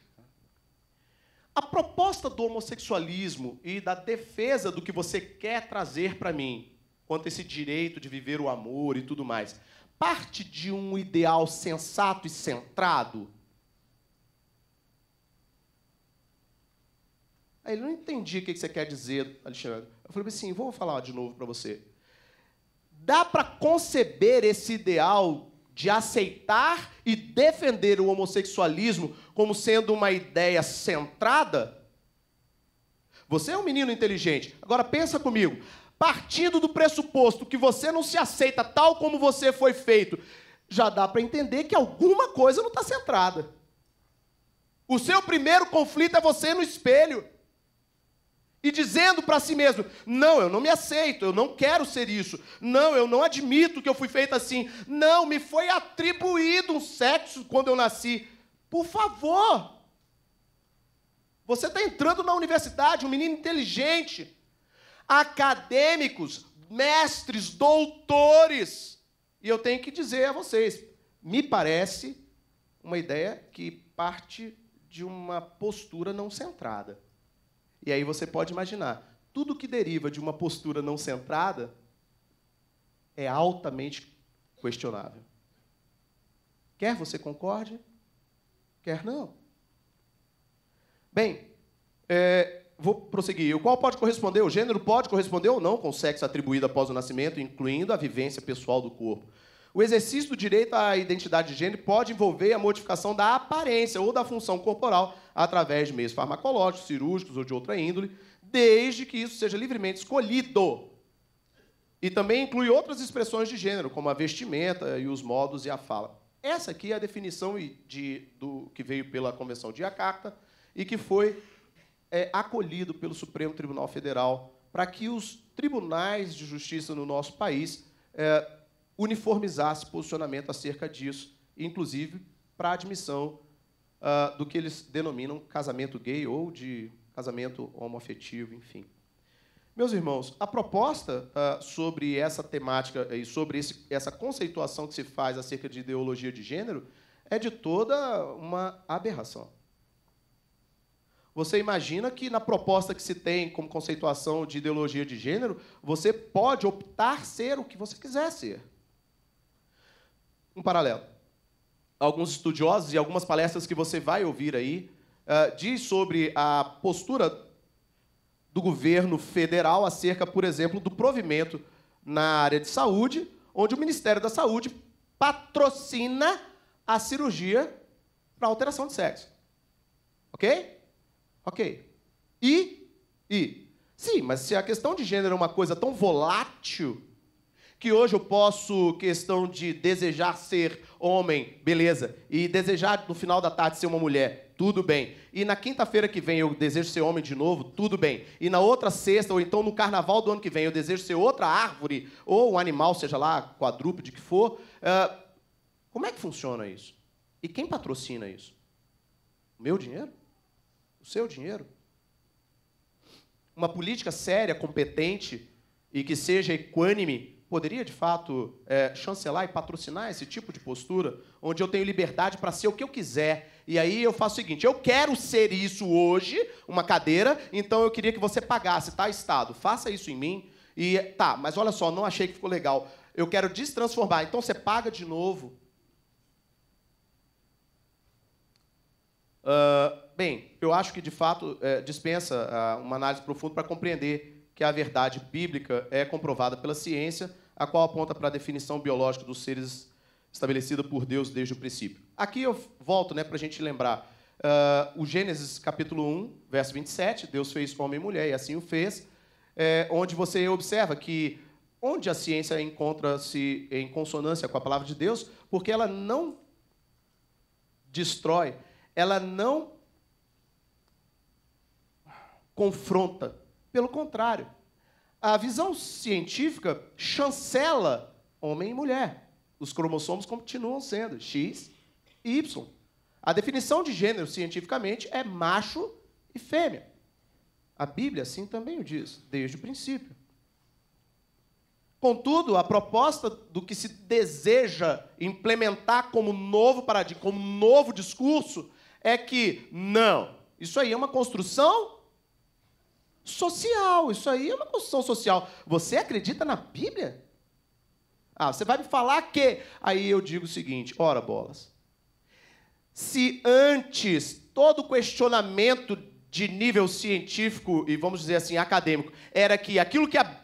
A proposta do homossexualismo e da defesa do que você quer trazer para mim, quanto a esse direito de viver o amor e tudo mais, parte de um ideal sensato e centrado Aí ele, não entendi o que você quer dizer, Alexandre. Eu falei assim, vou falar de novo para você. Dá para conceber esse ideal de aceitar e defender o homossexualismo como sendo uma ideia centrada? Você é um menino inteligente. Agora pensa comigo. Partindo do pressuposto que você não se aceita tal como você foi feito, já dá para entender que alguma coisa não está centrada. O seu primeiro conflito é você no espelho e dizendo para si mesmo: Não, eu não me aceito, eu não quero ser isso. Não, eu não admito que eu fui feito assim. Não, me foi atribuído um sexo quando eu nasci. Por favor. Você está entrando na universidade, um menino inteligente. Acadêmicos, mestres, doutores. E eu tenho que dizer a vocês: me parece uma ideia que parte de uma postura não centrada. E aí você pode imaginar, tudo que deriva de uma postura não centrada é altamente questionável. Quer você concorde, quer não. Bem, é, vou prosseguir. O qual pode corresponder? O gênero pode corresponder ou não com o sexo atribuído após o nascimento, incluindo a vivência pessoal do corpo. O exercício do direito à identidade de gênero pode envolver a modificação da aparência ou da função corporal através de meios farmacológicos, cirúrgicos ou de outra índole, desde que isso seja livremente escolhido. E também inclui outras expressões de gênero, como a vestimenta e os modos e a fala. Essa aqui é a definição de, do, que veio pela Convenção de Jakarta e que foi é, acolhido pelo Supremo Tribunal Federal para que os tribunais de justiça no nosso país é, uniformizasse posicionamento acerca disso, inclusive para a admissão uh, do que eles denominam casamento gay ou de casamento homoafetivo, enfim. Meus irmãos, a proposta uh, sobre essa temática e sobre esse, essa conceituação que se faz acerca de ideologia de gênero é de toda uma aberração. Você imagina que na proposta que se tem como conceituação de ideologia de gênero, você pode optar ser o que você quiser ser um paralelo. Alguns estudiosos e algumas palestras que você vai ouvir aí uh, diz sobre a postura do governo federal acerca, por exemplo, do provimento na área de saúde, onde o Ministério da Saúde patrocina a cirurgia para alteração de sexo. Ok? Ok. E? E? Sim, mas se a questão de gênero é uma coisa tão volátil que hoje eu posso, questão de desejar ser homem, beleza. E desejar no final da tarde ser uma mulher, tudo bem. E na quinta-feira que vem eu desejo ser homem de novo, tudo bem. E na outra sexta, ou então no carnaval do ano que vem, eu desejo ser outra árvore, ou um animal, seja lá, quadrúpede que for. Uh, como é que funciona isso? E quem patrocina isso? O meu dinheiro? O seu dinheiro? Uma política séria, competente e que seja equânime poderia, de fato, é, chancelar e patrocinar esse tipo de postura, onde eu tenho liberdade para ser o que eu quiser. E aí eu faço o seguinte: eu quero ser isso hoje, uma cadeira, então eu queria que você pagasse, tá, Estado? Faça isso em mim. E tá, mas olha só, não achei que ficou legal. Eu quero destransformar, então você paga de novo. Uh, bem, eu acho que de fato é, dispensa uh, uma análise profunda para compreender que a verdade bíblica é comprovada pela ciência a qual aponta para a definição biológica dos seres estabelecida por Deus desde o princípio. Aqui eu volto né, para a gente lembrar. Uh, o Gênesis capítulo 1, verso 27, Deus fez homem e mulher, e assim o fez, é, onde você observa que onde a ciência encontra-se em consonância com a palavra de Deus, porque ela não destrói, ela não confronta, pelo contrário, a visão científica chancela homem e mulher. Os cromossomos continuam sendo X e Y. A definição de gênero cientificamente é macho e fêmea. A Bíblia assim também o diz, desde o princípio. Contudo, a proposta do que se deseja implementar como novo paradigma, como novo discurso, é que não, isso aí é uma construção social. Isso aí é uma construção social. Você acredita na Bíblia? Ah, você vai me falar que. Aí eu digo o seguinte: ora, bolas. Se antes todo questionamento de nível científico e vamos dizer assim acadêmico era que aquilo que a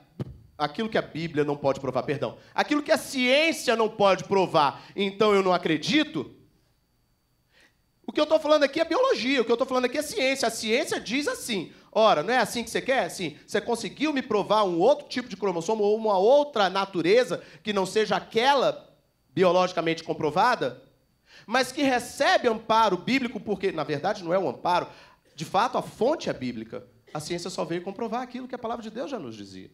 aquilo que a Bíblia não pode provar, perdão, aquilo que a ciência não pode provar, então eu não acredito. O que eu estou falando aqui é biologia, o que eu estou falando aqui é ciência. A ciência diz assim: Ora, não é assim que você quer? Sim. Você conseguiu me provar um outro tipo de cromossomo ou uma outra natureza que não seja aquela biologicamente comprovada, mas que recebe amparo bíblico, porque, na verdade, não é um amparo, de fato, a fonte é bíblica. A ciência só veio comprovar aquilo que a palavra de Deus já nos dizia.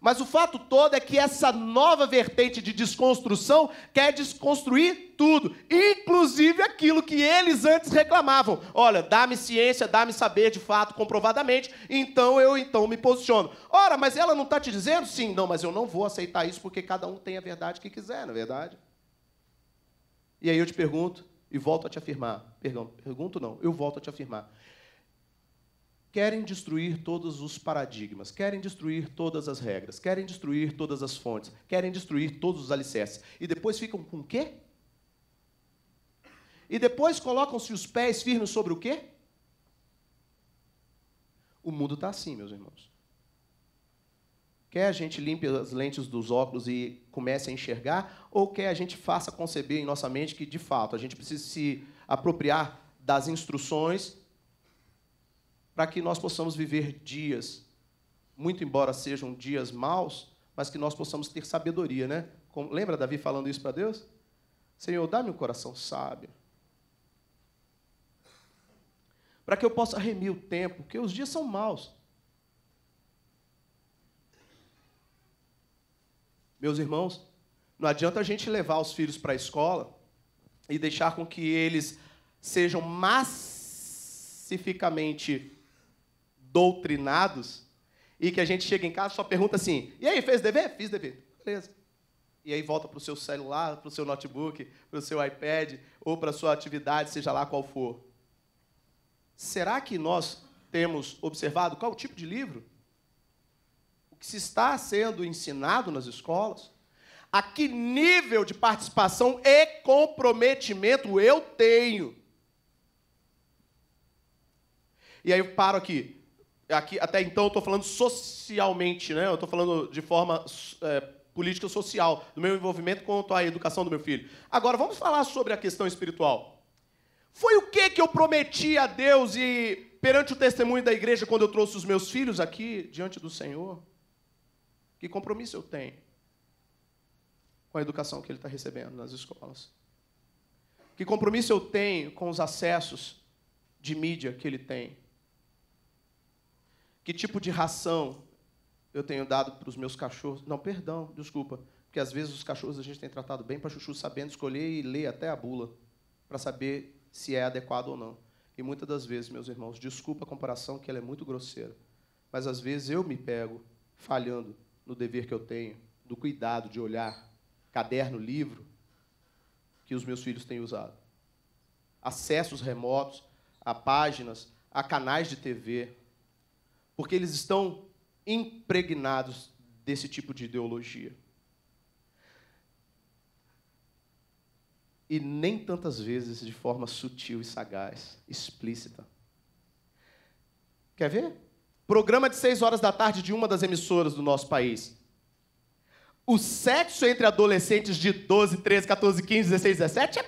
Mas o fato todo é que essa nova vertente de desconstrução quer desconstruir tudo, inclusive aquilo que eles antes reclamavam. Olha, dá-me ciência, dá-me saber de fato, comprovadamente, então eu então me posiciono. Ora, mas ela não está te dizendo? Sim, não, mas eu não vou aceitar isso porque cada um tem a verdade que quiser, não é verdade? E aí eu te pergunto, e volto a te afirmar, perdão, pergunto não, eu volto a te afirmar querem destruir todos os paradigmas, querem destruir todas as regras, querem destruir todas as fontes, querem destruir todos os alicerces. E depois ficam com o quê? E depois colocam-se os pés firmes sobre o quê? O mundo está assim, meus irmãos. Quer a gente limpe as lentes dos óculos e comece a enxergar, ou quer a gente faça conceber em nossa mente que, de fato, a gente precisa se apropriar das instruções para que nós possamos viver dias, muito embora sejam dias maus, mas que nós possamos ter sabedoria, né? Como, lembra Davi falando isso para Deus? Senhor, dá-me um coração sábio. Para que eu possa remir o tempo, porque os dias são maus. Meus irmãos, não adianta a gente levar os filhos para a escola e deixar com que eles sejam massificamente doutrinados e que a gente chega em casa só pergunta assim: e aí, fez dever? Fiz dever. Beleza. E aí volta para o seu celular, para o seu notebook, para o seu iPad ou para a sua atividade, seja lá qual for. Será que nós temos observado qual é o tipo de livro? O que se está sendo ensinado nas escolas? A que nível de participação e comprometimento eu tenho? E aí eu paro aqui aqui até então eu estou falando socialmente, né? Eu estou falando de forma é, política social, do meu envolvimento quanto à educação do meu filho. Agora vamos falar sobre a questão espiritual. Foi o que que eu prometi a Deus e perante o testemunho da igreja quando eu trouxe os meus filhos aqui diante do Senhor? Que compromisso eu tenho com a educação que ele está recebendo nas escolas? Que compromisso eu tenho com os acessos de mídia que ele tem que tipo de ração eu tenho dado para os meus cachorros? Não, perdão, desculpa. Porque às vezes os cachorros a gente tem tratado bem para Chuchu sabendo escolher e ler até a bula para saber se é adequado ou não. E muitas das vezes, meus irmãos, desculpa a comparação que ela é muito grosseira, mas às vezes eu me pego falhando no dever que eu tenho, do cuidado de olhar caderno, livro que os meus filhos têm usado. Acessos remotos a páginas, a canais de TV, porque eles estão impregnados desse tipo de ideologia. E nem tantas vezes de forma sutil e sagaz, explícita. Quer ver? Programa de seis horas da tarde de uma das emissoras do nosso país. O sexo entre adolescentes de 12, 13, 14, 15, 16, 17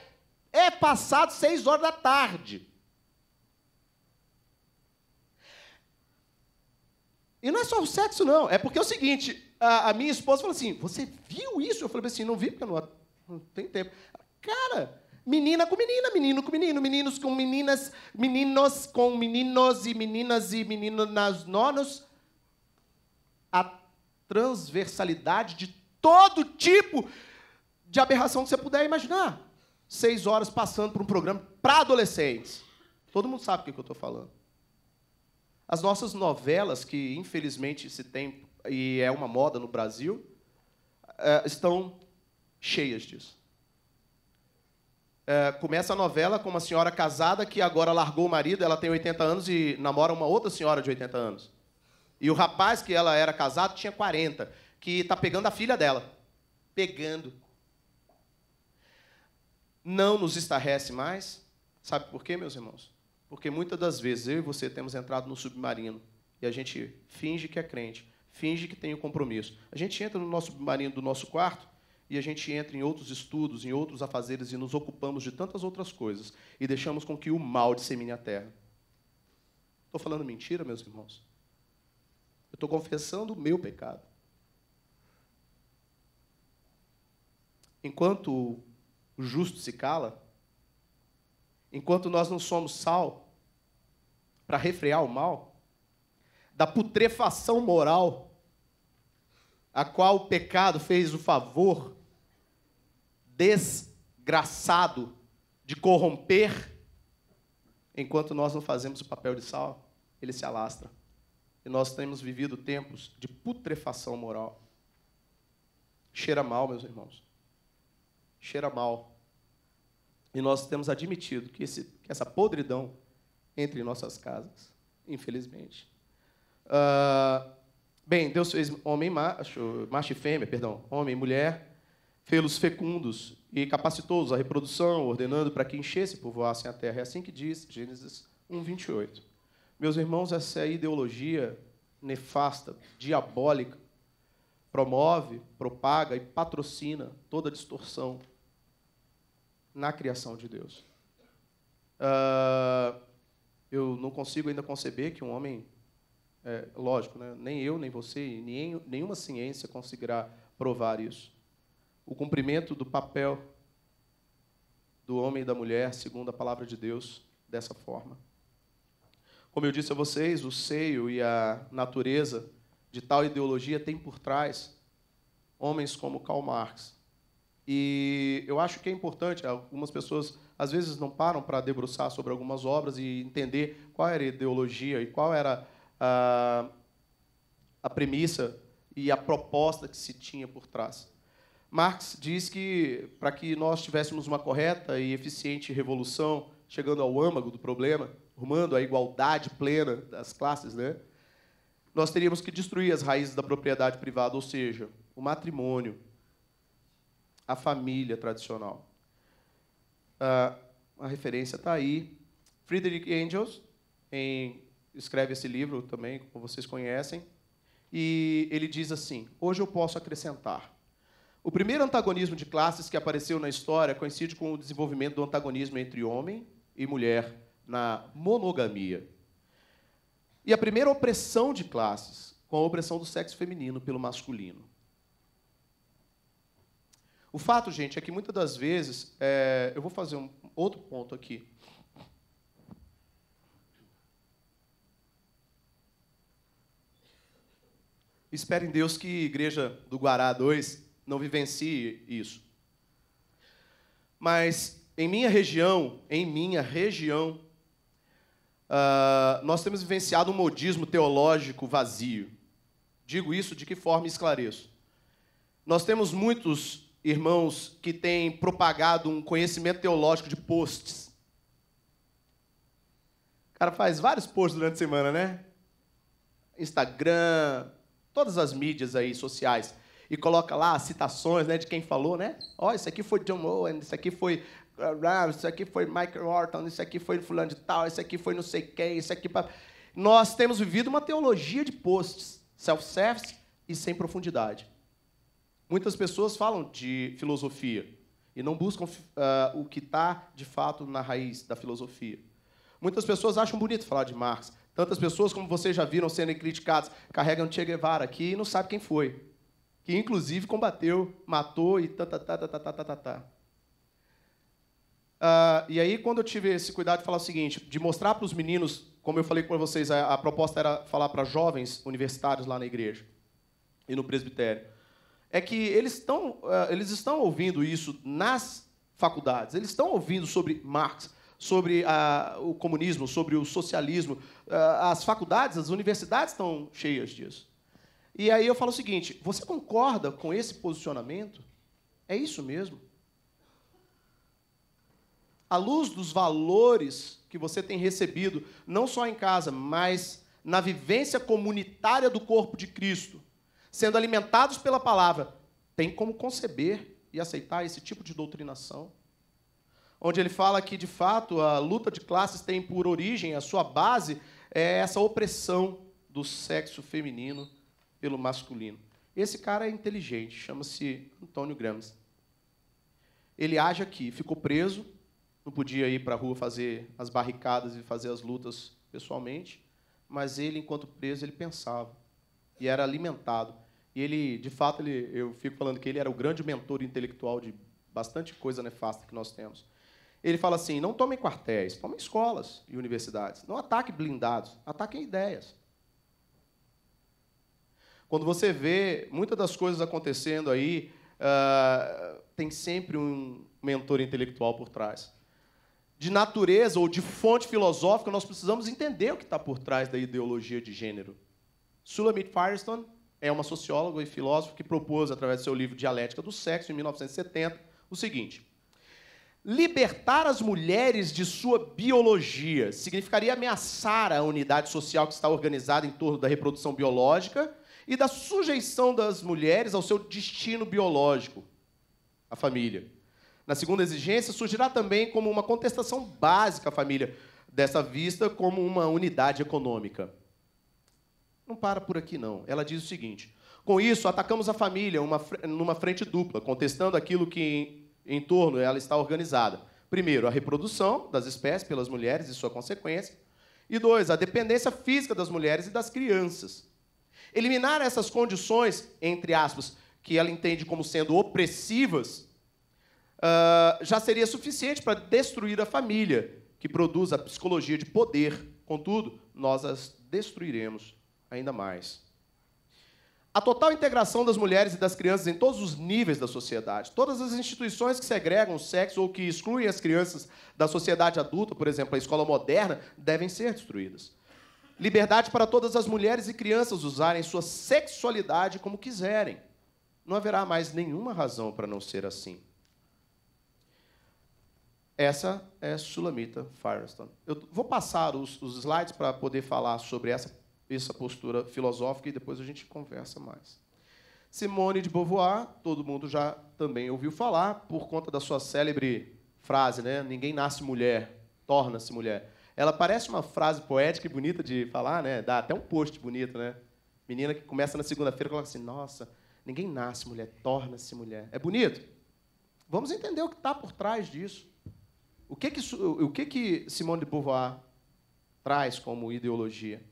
é, passado seis horas da tarde. E não é só o sexo, não. É porque é o seguinte, a, a minha esposa falou assim, você viu isso? Eu falei assim, não vi, porque não, não tem tempo. Cara, menina com menina, menino com menino, meninos com meninas, meninos com meninos e meninas e nas nonos. A transversalidade de todo tipo de aberração que você puder imaginar. Seis horas passando por um programa para adolescentes. Todo mundo sabe o que eu estou falando. As nossas novelas, que infelizmente se tem e é uma moda no Brasil, é, estão cheias disso. É, começa a novela com uma senhora casada que agora largou o marido, ela tem 80 anos e namora uma outra senhora de 80 anos. E o rapaz que ela era casado tinha 40, que está pegando a filha dela. Pegando. Não nos estarrece mais. Sabe por quê, meus irmãos? Porque muitas das vezes eu e você temos entrado no submarino e a gente finge que é crente, finge que tem o um compromisso. A gente entra no nosso submarino do nosso quarto e a gente entra em outros estudos, em outros afazeres e nos ocupamos de tantas outras coisas e deixamos com que o mal dissemine a terra. Estou falando mentira, meus irmãos? Eu estou confessando o meu pecado. Enquanto o justo se cala, enquanto nós não somos sal para refrear o mal, da putrefação moral a qual o pecado fez o favor desgraçado de corromper, enquanto nós não fazemos o papel de sal, ele se alastra. E nós temos vivido tempos de putrefação moral. Cheira mal, meus irmãos. Cheira mal e nós temos admitido que, esse, que essa podridão entre nossas casas, infelizmente. Uh, bem, Deus fez homem macho, macho e fêmea, perdão, homem e mulher, fê-los fecundos e capacitou-os à reprodução, ordenando para que enchesse e povoassem a terra. É assim que diz Gênesis 1, 28. Meus irmãos, essa é ideologia nefasta, diabólica, promove, propaga e patrocina toda a distorção na criação de Deus. Uh, eu não consigo ainda conceber que um homem, é, lógico, né, nem eu, nem você, nem, nenhuma ciência conseguirá provar isso. O cumprimento do papel do homem e da mulher, segundo a palavra de Deus, dessa forma. Como eu disse a vocês, o seio e a natureza de tal ideologia tem por trás homens como Karl Marx, e eu acho que é importante, algumas pessoas às vezes não param para debruçar sobre algumas obras e entender qual era a ideologia e qual era a, a premissa e a proposta que se tinha por trás. Marx diz que para que nós tivéssemos uma correta e eficiente revolução, chegando ao âmago do problema, rumando à igualdade plena das classes, né? Nós teríamos que destruir as raízes da propriedade privada, ou seja, o matrimônio, a família tradicional. Uh, ah, a referência está aí. Friedrich Engels em, escreve esse livro também, como vocês conhecem, e ele diz assim: Hoje eu posso acrescentar. O primeiro antagonismo de classes que apareceu na história coincide com o desenvolvimento do antagonismo entre homem e mulher na monogamia. E a primeira opressão de classes, com a opressão do sexo feminino pelo masculino. O fato, gente, é que muitas das vezes. É... eu vou fazer um outro ponto aqui. Espero em Deus que a Igreja do Guará 2 não vivencie isso. Mas em minha região, em minha região, uh, nós temos vivenciado um modismo teológico vazio. Digo isso de que forma esclareço? Nós temos muitos irmãos que têm propagado um conhecimento teológico de posts. O cara faz vários posts durante a semana, né? Instagram, todas as mídias aí sociais. E coloca lá citações né, de quem falou, né? Ó, oh, isso aqui foi John Owen, isso aqui foi ah, isso aqui foi Michael Orton, isso aqui foi fulano de tal, isso aqui foi não sei quem, isso aqui... Nós temos vivido uma teologia de posts, self-service e sem profundidade. Muitas pessoas falam de filosofia e não buscam uh, o que está, de fato, na raiz da filosofia. Muitas pessoas acham bonito falar de Marx. Tantas pessoas, como vocês já viram sendo criticadas, carregam Che Guevara aqui e não sabem quem foi. Que, inclusive, combateu, matou e tá, tá, tá, tá, tá, tá, tá, tá. Uh, e aí, quando eu tive esse cuidado de falar o seguinte, de mostrar para os meninos, como eu falei para vocês, a, a, proposta era falar para jovens universitários lá na igreja e no presbitério é que eles estão, eh, eles estão ouvindo isso nas faculdades, eles estão ouvindo sobre Marx, sobre ah, o comunismo, sobre o socialismo. Eh, as faculdades, as universidades estão cheias disso. E aí eu falo o seguinte: você concorda com esse posicionamento? É isso mesmo? À luz dos valores que você tem recebido, não só em casa, mas na vivência comunitária do corpo de Cristo, sendo alimentados pela palavra, tem como conceber e aceitar esse tipo de doutrinação? Onde ele fala que, de fato, a luta de classes tem por origem, a sua base, é essa opressão do sexo feminino pelo masculino. Esse cara é inteligente, chama-se Antônio Gramsci. Ele age aqui, ficou preso, não podia ir para a rua fazer as barricadas e fazer as lutas pessoalmente, mas ele, enquanto preso, ele pensava e era alimentado. E ele, de fato, ele, eu fico falando que ele era o grande mentor intelectual de bastante coisa nefasta que nós temos. Ele fala assim: não tomem quartéis, tomem escolas e universidades. Não ataque blindados, ataquem ideias. Quando você vê muitas das coisas acontecendo aí, uh, tem sempre um mentor intelectual por trás. De natureza ou de fonte filosófica, nós precisamos entender o que está por trás da ideologia de gênero. Sulamit Firestone é uma socióloga e filósofa que propôs, através do seu livro Dialética do Sexo, em 1970, o seguinte: Libertar as mulheres de sua biologia significaria ameaçar a unidade social que está organizada em torno da reprodução biológica e da sujeição das mulheres ao seu destino biológico, a família. Na segunda exigência, surgirá também como uma contestação básica à família, dessa vista como uma unidade econômica. Não para por aqui, não. Ela diz o seguinte: com isso, atacamos a família uma, numa frente dupla, contestando aquilo que em, em torno ela está organizada. Primeiro, a reprodução das espécies pelas mulheres e sua consequência. E dois, a dependência física das mulheres e das crianças. Eliminar essas condições, entre aspas, que ela entende como sendo opressivas, uh, já seria suficiente para destruir a família, que produz a psicologia de poder. Contudo, nós as destruiremos ainda mais. A total integração das mulheres e das crianças em todos os níveis da sociedade, todas as instituições que segregam o sexo ou que excluem as crianças da sociedade adulta, por exemplo, a escola moderna, devem ser destruídas. Liberdade para todas as mulheres e crianças usarem sua sexualidade como quiserem. Não haverá mais nenhuma razão para não ser assim. Essa é Sulamita Firestone. Eu vou passar os, os slides para poder falar sobre essa essa postura filosófica e depois a gente conversa mais. Simone de Beauvoir, todo mundo já também ouviu falar por conta da sua célebre frase, né? Ninguém nasce mulher, torna-se mulher. Ela parece uma frase poética e bonita de falar, né? Dá até um post bonito, né? Menina que começa na segunda-feira coloca assim: "Nossa, ninguém nasce mulher, torna-se mulher". É bonito? Vamos entender o que está por trás disso. O que que o que que Simone de Beauvoir traz como ideologia?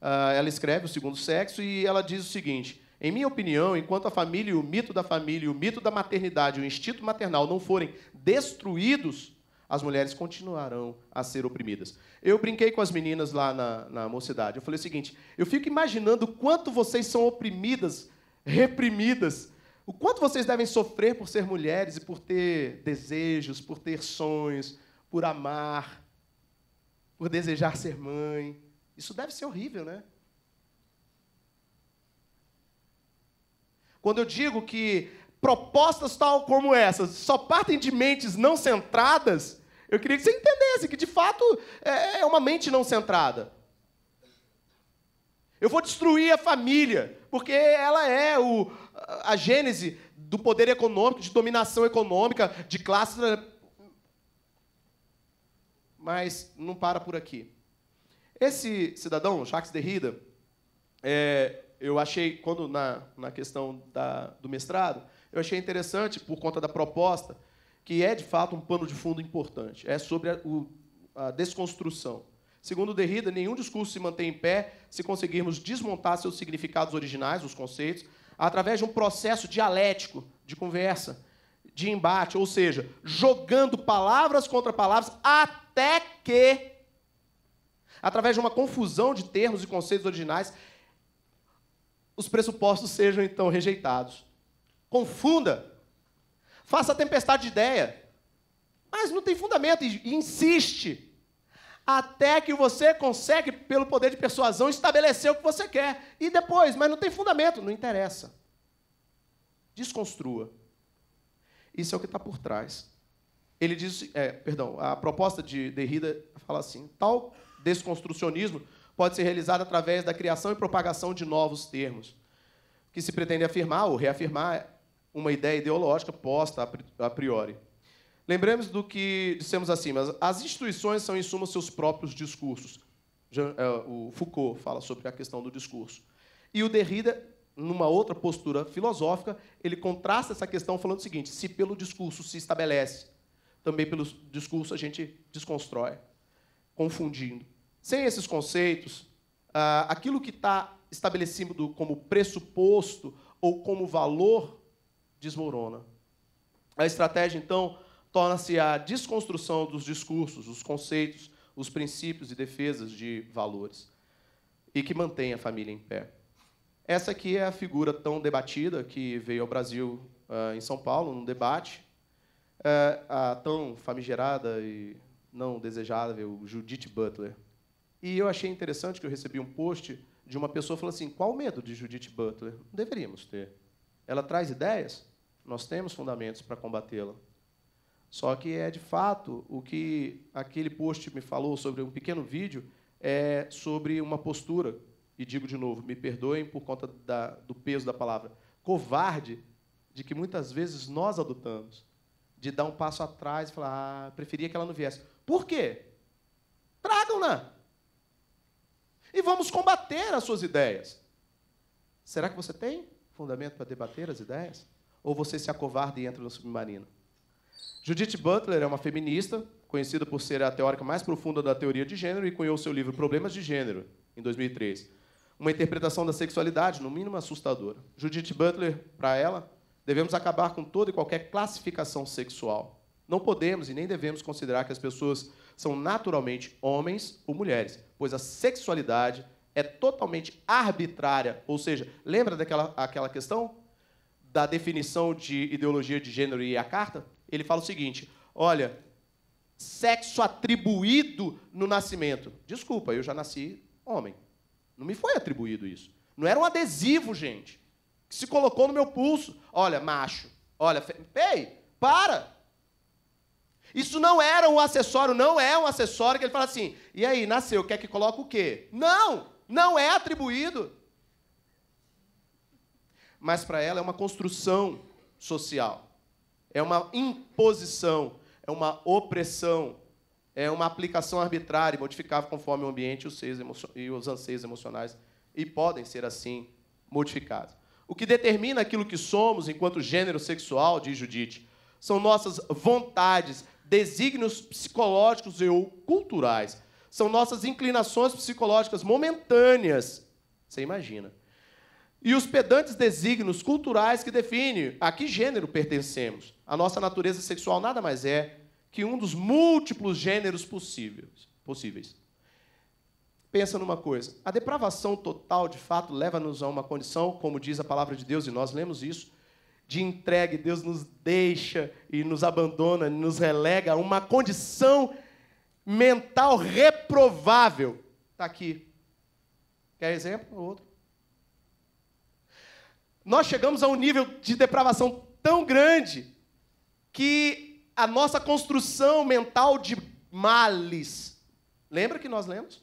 Ah, ela escreve O Segundo Sexo e ela diz o seguinte: Em minha opinião, enquanto a família e o mito da família, o mito da maternidade, o instinto maternal não forem destruídos, as mulheres continuarão a ser oprimidas. Eu brinquei com as meninas lá na, na mocidade. Eu falei o seguinte: eu fico imaginando o quanto vocês são oprimidas, reprimidas, o quanto vocês devem sofrer por ser mulheres e por ter desejos, por ter sonhos, por amar, por desejar ser mãe. Isso deve ser horrível, né? Quando eu digo que propostas tal como essas só partem de mentes não centradas, eu queria que você entendesse que, de fato, é, é uma mente não centrada. Eu vou destruir a família, porque ela é o, a gênese do poder econômico, de dominação econômica, de classe. Mas não para por aqui. Esse cidadão, Jacques Derrida, é, eu achei, quando na, na questão da, do mestrado, eu achei interessante, por conta da proposta, que é, de fato, um pano de fundo importante. É sobre a, o, a desconstrução. Segundo Derrida, nenhum discurso se mantém em pé se conseguirmos desmontar seus significados originais, os conceitos, através de um processo dialético de conversa, de embate, ou seja, jogando palavras contra palavras até que através de uma confusão de termos e conceitos originais, os pressupostos sejam então rejeitados. Confunda. Faça a tempestade de ideia. Mas não tem fundamento e insiste. Até que você consegue, pelo poder de persuasão, estabelecer o que você quer. E depois, mas não tem fundamento, não interessa. Desconstrua. Isso é o que está por trás. Ele diz, é, perdão, a proposta de Derrida fala assim: tal desconstrucionismo pode ser realizada através da criação e propagação de novos termos, que se pretende afirmar ou reafirmar uma ideia ideológica posta a priori. Lembremos do que dissemos acima: as instituições são, em suma, seus próprios discursos. É, o Foucault fala sobre a questão do discurso. E o Derrida, numa outra postura filosófica, ele contrasta essa questão falando o seguinte: se pelo discurso se estabelece, também pelo discurso a gente desconstrói confundindo. Sem esses conceitos, ah, aquilo que está estabelecido como pressuposto ou como valor desmorona. A estratégia, então, torna-se a desconstrução dos discursos, os conceitos, os princípios e defesas de valores, e que mantém a família em pé. Essa aqui é a figura tão debatida que veio ao Brasil, ah, em São Paulo, num debate, ah, a tão famigerada e não desejável, Judith Butler. E eu achei interessante que eu recebi um post de uma pessoa falando assim: qual o medo de Judith Butler? Não deveríamos ter. Ela traz ideias, nós temos fundamentos para combatê-la. Só que é de fato o que aquele post me falou sobre um pequeno vídeo é sobre uma postura, e digo de novo, me perdoem por conta da, do peso da palavra, covarde, de que muitas vezes nós adotamos, de dar um passo atrás e falar, ah, preferia que ela não viesse. Por quê? Tragam-na. E vamos combater as suas ideias. Será que você tem fundamento para debater as ideias? Ou você se acovarda e entra no submarino? Judith Butler é uma feminista, conhecida por ser a teórica mais profunda da teoria de gênero e cunhou seu livro Problemas de Gênero, em 2003. Uma interpretação da sexualidade, no mínimo assustadora. Judith Butler, para ela, devemos acabar com toda e qualquer classificação sexual. Não podemos e nem devemos considerar que as pessoas são naturalmente homens ou mulheres, pois a sexualidade é totalmente arbitrária. Ou seja, lembra daquela aquela questão da definição de ideologia de gênero e a carta? Ele fala o seguinte: olha, sexo atribuído no nascimento. Desculpa, eu já nasci homem. Não me foi atribuído isso. Não era um adesivo, gente, que se colocou no meu pulso. Olha, macho. Olha, fe... ei, para! Isso não era um acessório, não é um acessório que ele fala assim, e aí, nasceu, quer que coloque o quê? Não, não é atribuído. Mas para ela é uma construção social, é uma imposição, é uma opressão, é uma aplicação arbitrária e modificável conforme o ambiente os e os anseios emocionais, e podem ser assim modificados. O que determina aquilo que somos enquanto gênero sexual, diz Judite, são nossas vontades, desígnios psicológicos e ou culturais. São nossas inclinações psicológicas momentâneas. Você imagina. E os pedantes desígnios culturais que definem a que gênero pertencemos. A nossa natureza sexual nada mais é que um dos múltiplos gêneros possíveis. possíveis. Pensa numa coisa: a depravação total, de fato, leva-nos a uma condição, como diz a palavra de Deus, e nós lemos isso, de entrega, Deus nos deixa e nos abandona, nos relega a uma condição mental reprovável. Está aqui. Quer exemplo? Outro. Nós chegamos a um nível de depravação tão grande que a nossa construção mental de males. Lembra que nós lemos?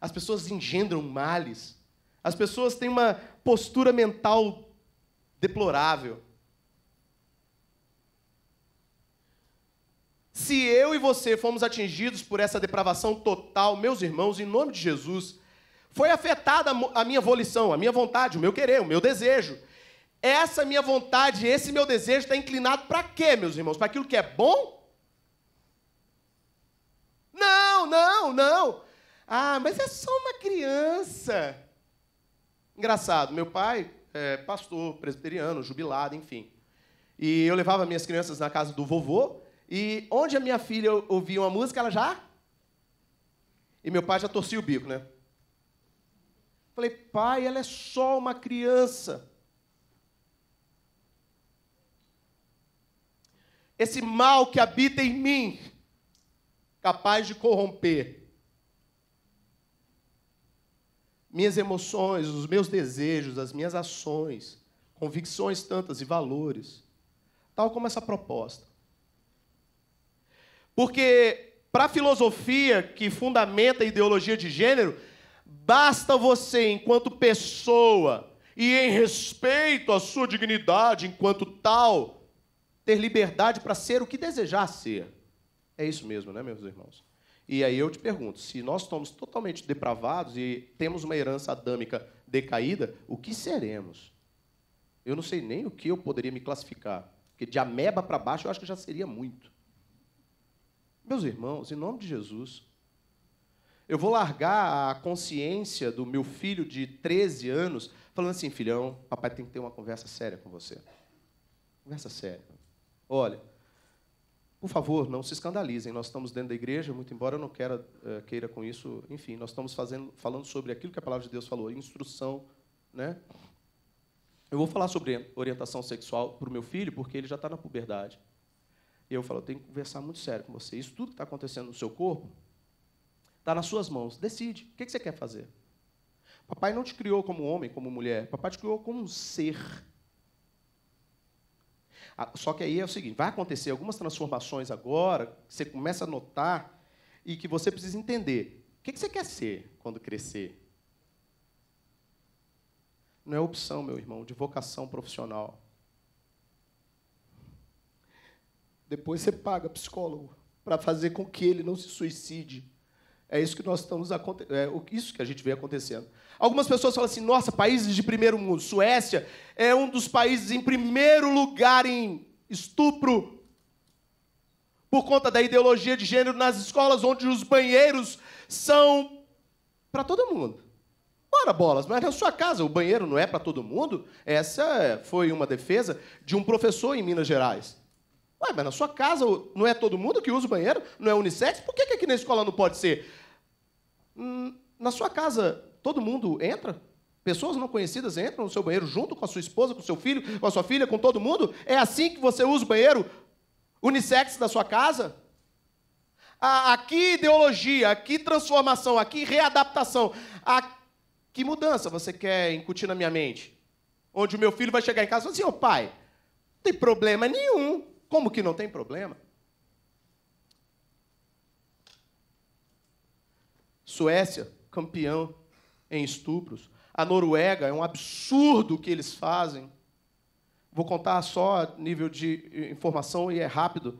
As pessoas engendram males. As pessoas têm uma postura mental deplorável. Se eu e você fomos atingidos por essa depravação total, meus irmãos, em nome de Jesus, foi afetada a minha volição, a minha vontade, o meu querer, o meu desejo. Essa minha vontade, esse meu desejo está inclinado para quê, meus irmãos? Para aquilo que é bom? Não, não, não. Ah, mas é só uma criança. Engraçado, meu pai é, pastor, presbiteriano, jubilado, enfim. E eu levava minhas crianças na casa do vovô, e onde a minha filha ouvia uma música, ela já. E meu pai já torcia o bico, né? Falei, pai, ela é só uma criança. Esse mal que habita em mim, capaz de corromper minhas emoções, os meus desejos, as minhas ações, convicções tantas e valores, tal como essa proposta. Porque para a filosofia que fundamenta a ideologia de gênero, basta você, enquanto pessoa, e em respeito à sua dignidade enquanto tal, ter liberdade para ser o que desejar ser. É isso mesmo, né, meus irmãos? E aí eu te pergunto, se nós somos totalmente depravados e temos uma herança adâmica decaída, o que seremos? Eu não sei nem o que eu poderia me classificar, porque de ameba para baixo eu acho que já seria muito. Meus irmãos, em nome de Jesus, eu vou largar a consciência do meu filho de 13 anos falando assim, filhão, papai tem que ter uma conversa séria com você. Conversa séria. Olha, por favor, não se escandalizem. Nós estamos dentro da igreja, muito embora eu não queira, eh, queira com isso. Enfim, nós estamos fazendo, falando sobre aquilo que a palavra de Deus falou, instrução. Né? Eu vou falar sobre orientação sexual para o meu filho, porque ele já está na puberdade. E eu falo, eu tenho que conversar muito sério com você. Isso tudo que está acontecendo no seu corpo está nas suas mãos. Decide. O que você quer fazer? Papai não te criou como homem, como mulher. Papai te criou como um ser só que aí é o seguinte: vai acontecer algumas transformações agora, que você começa a notar e que você precisa entender. O que você quer ser quando crescer? Não é opção, meu irmão, de vocação profissional. Depois você paga psicólogo para fazer com que ele não se suicide. É isso que nós estamos é isso que a gente vê acontecendo. Algumas pessoas falam assim: "Nossa, países de primeiro mundo. Suécia é um dos países em primeiro lugar em estupro por conta da ideologia de gênero nas escolas onde os banheiros são para todo mundo. Ora, bolas, mas na sua casa o banheiro não é para todo mundo? Essa foi uma defesa de um professor em Minas Gerais. Ué, mas na sua casa não é todo mundo que usa o banheiro? Não é unissex? Por que, que aqui na escola não pode ser? Hum, na sua casa, todo mundo entra? Pessoas não conhecidas entram no seu banheiro junto com a sua esposa, com o seu filho, com a sua filha, com todo mundo? É assim que você usa o banheiro unissex da sua casa? Ah, aqui ideologia, aqui transformação, aqui readaptação. Ah, que mudança você quer incutir na minha mente? Onde o meu filho vai chegar em casa e falar assim: ô oh, pai, não tem problema nenhum como que não tem problema? Suécia, campeão em estupros. A Noruega é um absurdo o que eles fazem. Vou contar só a nível de informação e é rápido.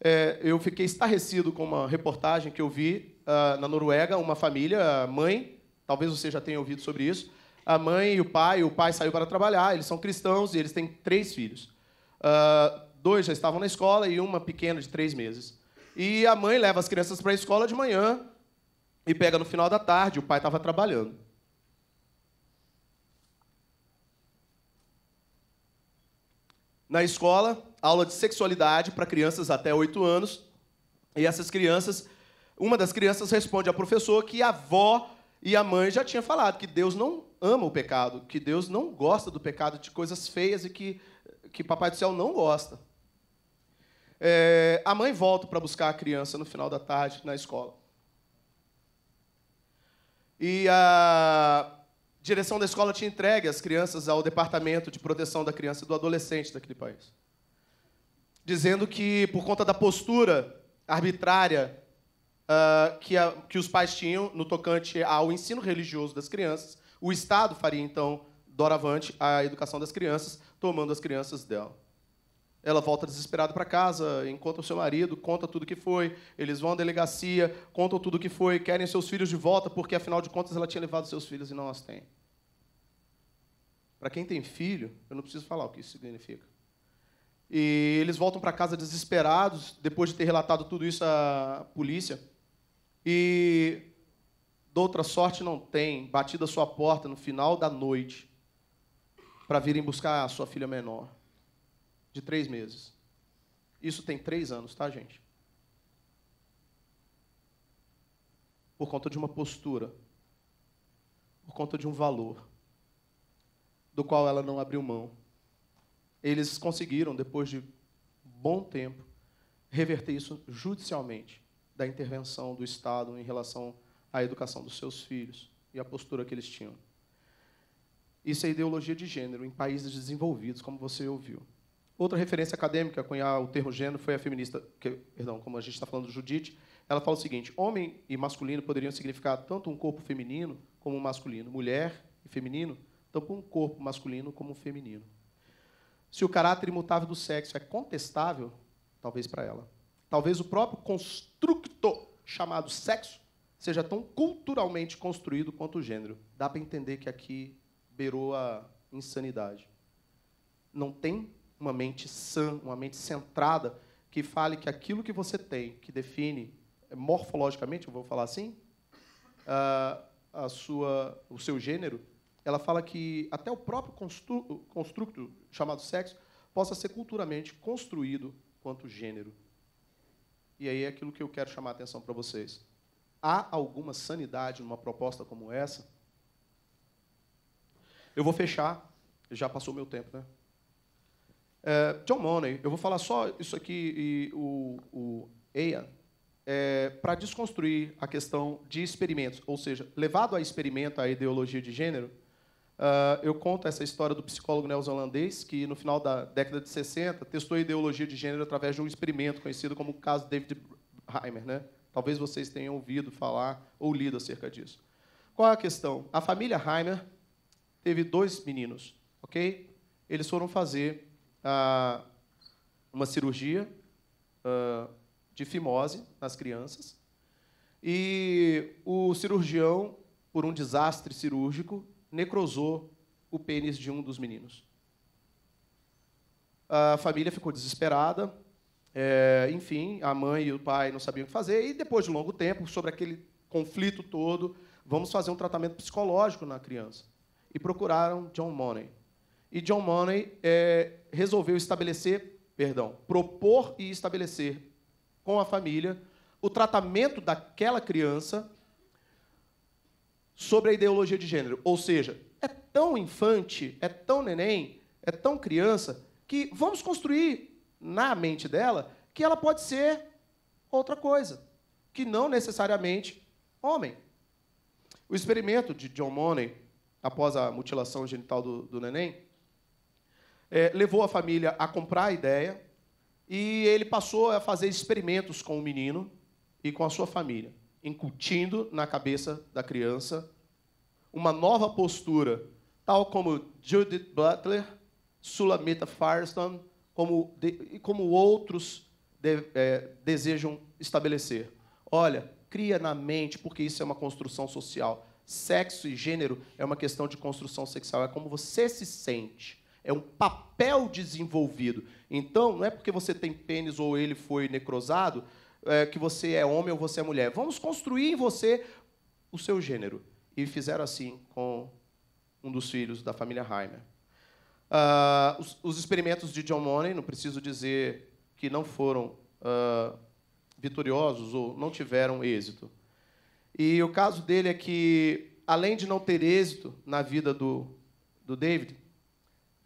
É, eu fiquei estarrecido com uma reportagem que eu vi uh, na Noruega, uma família, a mãe, talvez você já tenha ouvido sobre isso, a mãe e o pai, o pai saiu para trabalhar, eles são cristãos e eles têm três filhos. Uh, dois já estavam na escola e uma pequena de três meses. E a mãe leva as crianças para a escola de manhã e pega no final da tarde, o pai estava trabalhando. Na escola, aula de sexualidade para crianças até 8 anos. E essas crianças, uma das crianças responde ao professor que a avó e a mãe já tinham falado que Deus não ama o pecado, que Deus não gosta do pecado, de coisas feias e que, que Papai do Céu não gosta. É, a mãe volta para buscar a criança no final da tarde na escola. E a direção da escola te entrega as crianças ao Departamento de Proteção da Criança e do Adolescente daquele país. Dizendo que, por conta da postura arbitrária uh, que, a, que os pais tinham no tocante ao ensino religioso das crianças, o Estado faria, então, doravante a educação das crianças, tomando as crianças dela. Ela volta desesperada para casa, encontra o seu marido, conta tudo o que foi. Eles vão à delegacia, contam tudo o que foi, querem seus filhos de volta, porque afinal de contas ela tinha levado seus filhos e não as tem. Para quem tem filho, eu não preciso falar o que isso significa. E eles voltam para casa desesperados, depois de ter relatado tudo isso à polícia. E, de outra sorte, não tem, batido a sua porta no final da noite para virem buscar a sua filha menor de três meses. Isso tem três anos, tá, gente? Por conta de uma postura, por conta de um valor, do qual ela não abriu mão. Eles conseguiram, depois de bom tempo, reverter isso judicialmente da intervenção do Estado em relação à educação dos seus filhos e à postura que eles tinham. Isso é ideologia de gênero em países desenvolvidos, como você ouviu. Outra referência acadêmica a cunhar o termo gênero foi a feminista, que, perdão, como a gente está falando, Judite. Ela fala o seguinte: homem e masculino poderiam significar tanto um corpo feminino como um masculino, mulher e feminino, tanto um corpo masculino como um feminino. Se o caráter imutável do sexo é contestável, talvez para ela, talvez o próprio construto chamado sexo seja tão culturalmente construído quanto o gênero. Dá para entender que aqui beirou a insanidade. Não tem uma mente sã, uma mente centrada, que fale que aquilo que você tem, que define é, morfologicamente, eu vou falar assim, a sua, o seu gênero, ela fala que até o próprio construto chamado sexo possa ser culturalmente construído quanto gênero. E aí é aquilo que eu quero chamar a atenção para vocês. Há alguma sanidade numa proposta como essa? Eu vou fechar, já passou meu tempo, né? É, John Money, eu vou falar só isso aqui e o, o é, para desconstruir a questão de experimentos, ou seja, levado a experimento a ideologia de gênero, é, eu conto essa história do psicólogo neozelandês que, no final da década de 60, testou a ideologia de gênero através de um experimento conhecido como o caso David Heimer. Né? Talvez vocês tenham ouvido falar ou lido acerca disso. Qual é a questão? A família Heimer teve dois meninos, ok? Eles foram fazer ah, uma cirurgia ah, de fimose nas crianças. E o cirurgião, por um desastre cirúrgico, necrosou o pênis de um dos meninos. A família ficou desesperada. É, enfim, a mãe e o pai não sabiam o que fazer. E depois de um longo tempo, sobre aquele conflito todo, vamos fazer um tratamento psicológico na criança. E procuraram John Money e John Money é, resolveu estabelecer, perdão, propor e estabelecer com a família o tratamento daquela criança sobre a ideologia de gênero. Ou seja, é tão infante, é tão neném, é tão criança, que vamos construir na mente dela que ela pode ser outra coisa, que não necessariamente homem. O experimento de John Money, após a mutilação genital do, do neném, é, levou a família a comprar a ideia e ele passou a fazer experimentos com o menino e com a sua família, incutindo na cabeça da criança uma nova postura, tal como Judith Butler, Sulamita Firestone, como, de, como outros de, é, desejam estabelecer. Olha, cria na mente, porque isso é uma construção social. Sexo e gênero é uma questão de construção sexual, é como você se sente é um papel desenvolvido. Então, não é porque você tem pênis ou ele foi necrosado é, que você é homem ou você é mulher. Vamos construir em você o seu gênero. E fizeram assim com um dos filhos da família Heimer. Uh, os, os, experimentos de John Money, não preciso dizer que não foram uh, vitoriosos ou não tiveram êxito. E o caso dele é que, além de não ter êxito na vida do, do David,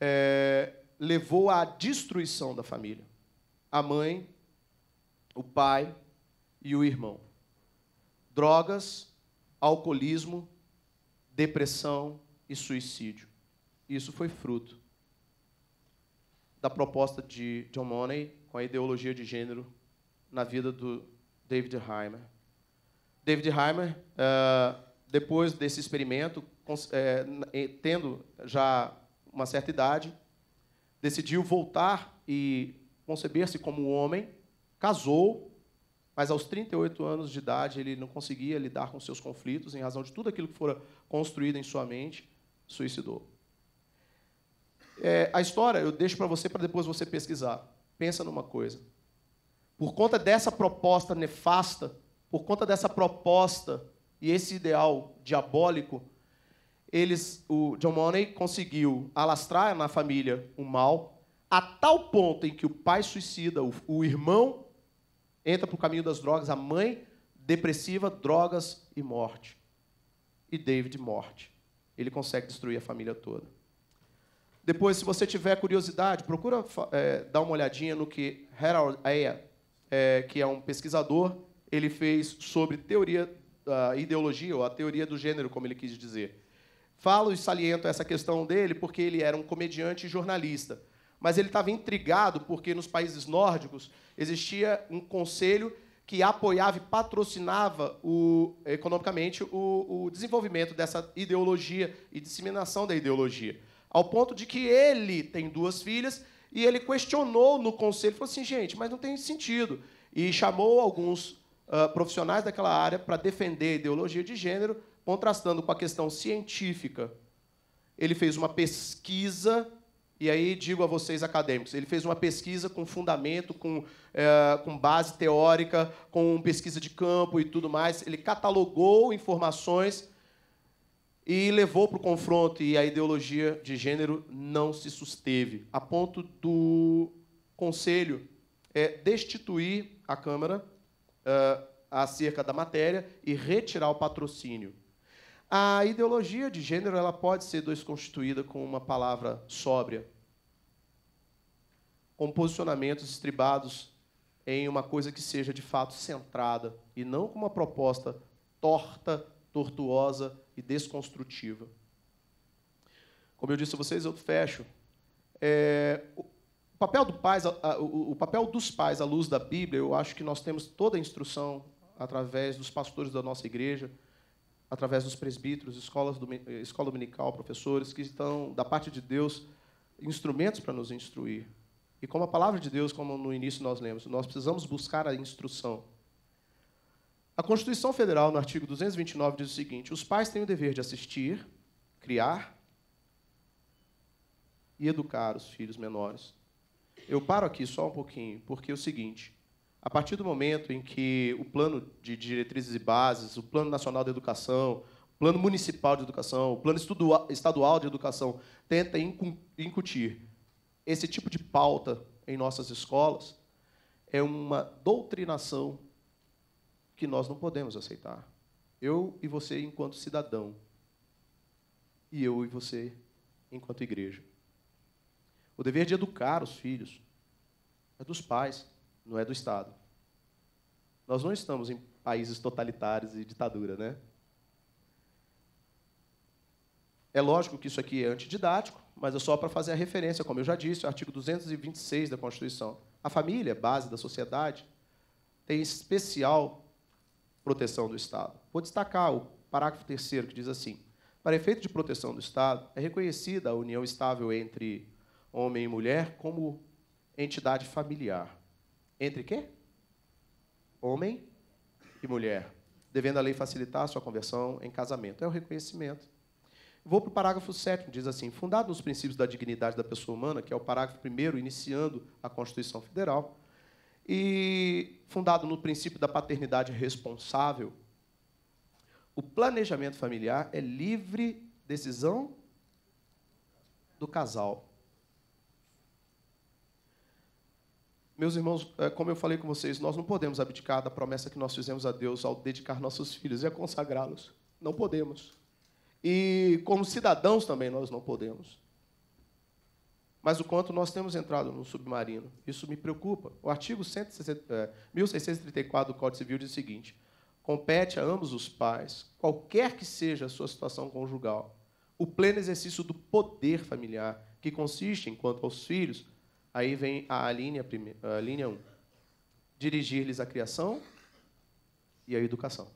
é, levou à destruição da família. A mãe, o pai e o irmão. Drogas, alcoolismo, depressão e suicídio. Isso foi fruto da proposta de John Money com a ideologia de gênero na vida do David Heimer. David Heimer, eh, depois desse experimento, eh, eh, tendo já uma certa idade, decidiu voltar e conceber-se como homem, casou, mas aos 38 anos de idade ele não conseguia lidar com seus conflitos em razão de tudo aquilo que fora construído em sua mente, suicidou. É, a história eu deixo para você para depois você pesquisar. Pensa numa coisa. Por conta dessa proposta nefasta, por conta dessa proposta e esse ideal diabólico, eles, o John Money conseguiu alastrar na família o mal a tal ponto em que o pai suicida, o, o irmão entra para o caminho das drogas, a mãe depressiva, drogas e morte. E David morte. Ele consegue destruir a família toda. Depois, se você tiver curiosidade, procura é, dar uma olhadinha no que Harold Aya, é, que é um pesquisador, ele fez sobre teoria da ideologia, ou a teoria do gênero, como ele quis dizer. Falo e saliento essa questão dele porque ele era um comediante e jornalista. Mas ele estava intrigado porque nos países nórdicos existia um conselho que apoiava e patrocinava o, economicamente o, o desenvolvimento dessa ideologia e disseminação da ideologia. Ao ponto de que ele tem duas filhas e ele questionou no conselho, falou assim, gente, mas não tem sentido. E chamou alguns uh, profissionais daquela área para defender a ideologia de gênero contrastando com a questão científica. Ele fez uma pesquisa, e aí digo a vocês acadêmicos, ele fez uma pesquisa com fundamento, com, é, com base teórica, com pesquisa de campo e tudo mais. Ele catalogou informações e levou para o confronto, e a ideologia de gênero não se susteve, a ponto do Conselho é, destituir a Câmara é, acerca da matéria e retirar o patrocínio. A ideologia de gênero ela pode ser desconstituída com uma palavra sóbria, com posicionamentos estribados em uma coisa que seja de fato centrada e não com uma proposta torta, tortuosa e desconstrutiva. Como eu disse a vocês, eu fecho. É, o, papel do pais, o, o papel dos pais à luz da Bíblia, eu acho que nós temos toda a instrução através dos pastores da nossa igreja, através dos presbíteros, escolas eh, escola dominical, professores, que estão, da parte de Deus, instrumentos para nos instruir. E como a palavra de Deus, como no início nós lemos, nós precisamos buscar a instrução. A Constituição Federal, no artigo 229, diz o seguinte: os pais têm o dever de assistir, criar e educar os filhos menores. Eu paro aqui só um pouquinho, porque é o seguinte: a partir do momento em que o plano de diretrizes e bases, o plano nacional de educação, o plano municipal de educação, o plano estadual de educação tenta incutir esse tipo de pauta em nossas escolas, é uma doutrinação que nós não podemos aceitar. Eu e você enquanto cidadão e eu e você enquanto igreja. O dever de educar os filhos é dos pais não é do Estado. Nós não estamos em países totalitários e ditadura, né? É lógico que isso aqui é antididático, mas é só para fazer a referência, como eu já disse, o artigo 226 da Constituição. A família, base da sociedade, tem especial proteção do Estado. Vou destacar o parágrafo 3 que diz assim: Para efeito de proteção do Estado, é reconhecida a união estável entre homem e mulher como entidade familiar. Entre quê? Homem e mulher. Devendo a lei facilitar a sua conversão em casamento. É o reconhecimento. Vou para o parágrafo 7, diz assim: fundado nos princípios da dignidade da pessoa humana, que é o parágrafo 1, iniciando a Constituição Federal, e fundado no princípio da paternidade responsável, o planejamento familiar é livre decisão do casal. Meus irmãos, é, como eu falei com vocês, nós não podemos abdicar da promessa que nós fizemos a Deus ao dedicar nossos filhos e a consagrá-los. Não podemos. E como cidadãos também nós não podemos. Mas o quanto nós temos entrado no submarino, isso me preocupa. O artigo 1634 é, do Código Civil diz o seguinte: compete a ambos os pais, qualquer que seja a sua situação conjugal, o pleno exercício do poder familiar, que consiste, enquanto aos filhos, Aí vem a linha, primeira, a linha 1. É dirigir-lhes a criação e a educação.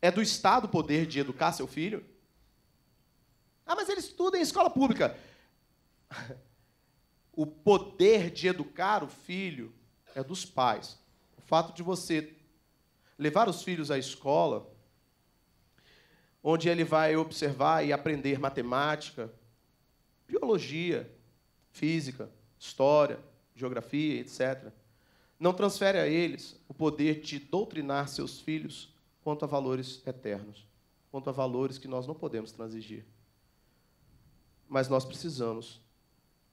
É do Estado o poder de educar seu filho? Ah, mas ele estuda em escola pública. O poder de educar o filho é dos pais. O fato de você levar os filhos à escola, onde ele vai observar e aprender matemática, biologia, física, história, geografia, etc., não transfere a eles o poder de doutrinar seus filhos quanto a valores eternos, quanto a valores que nós não podemos transigir. Mas nós precisamos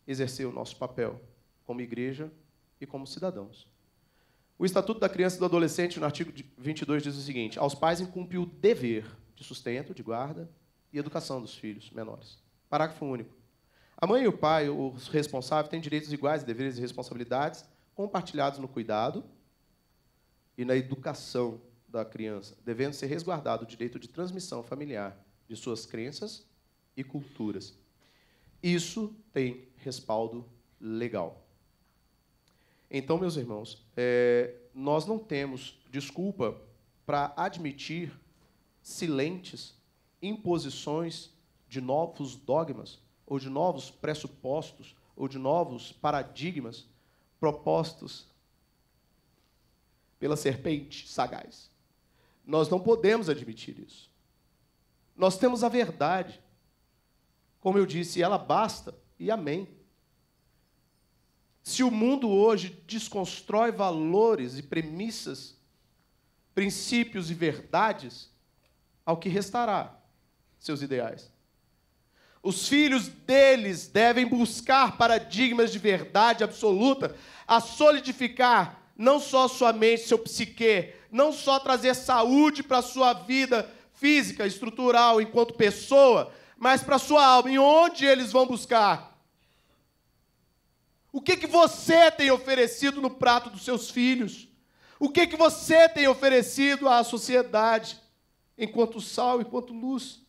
exercer o nosso papel como igreja e como cidadãos. O Estatuto da Criança e do Adolescente, no artigo 22, diz o seguinte: aos pais incumbe o dever de sustento, de guarda e educação dos filhos menores. Parágrafo único. A mãe e o pai, os responsáveis, têm direitos iguais, deveres e responsabilidades compartilhados no cuidado e na educação da criança, devendo ser resguardado o direito de transmissão familiar de suas crenças e culturas. Isso tem respaldo legal. Então, meus irmãos, é, nós não temos desculpa para admitir silentes imposições de novos dogmas ou de novos pressupostos, ou de novos paradigmas propostos pela serpente sagaz. Nós não podemos admitir isso. Nós temos a verdade. Como eu disse, ela basta e amém. Se o mundo hoje desconstrói valores e premissas, princípios e verdades, ao que restará seus ideais? Os filhos deles devem buscar paradigmas de verdade absoluta a solidificar não só sua mente, seu psique, não só trazer saúde para a sua vida física, estrutural, enquanto pessoa, mas para a sua alma. E onde eles vão buscar? O que, que você tem oferecido no prato dos seus filhos? O que, que você tem oferecido à sociedade enquanto sal, enquanto luz?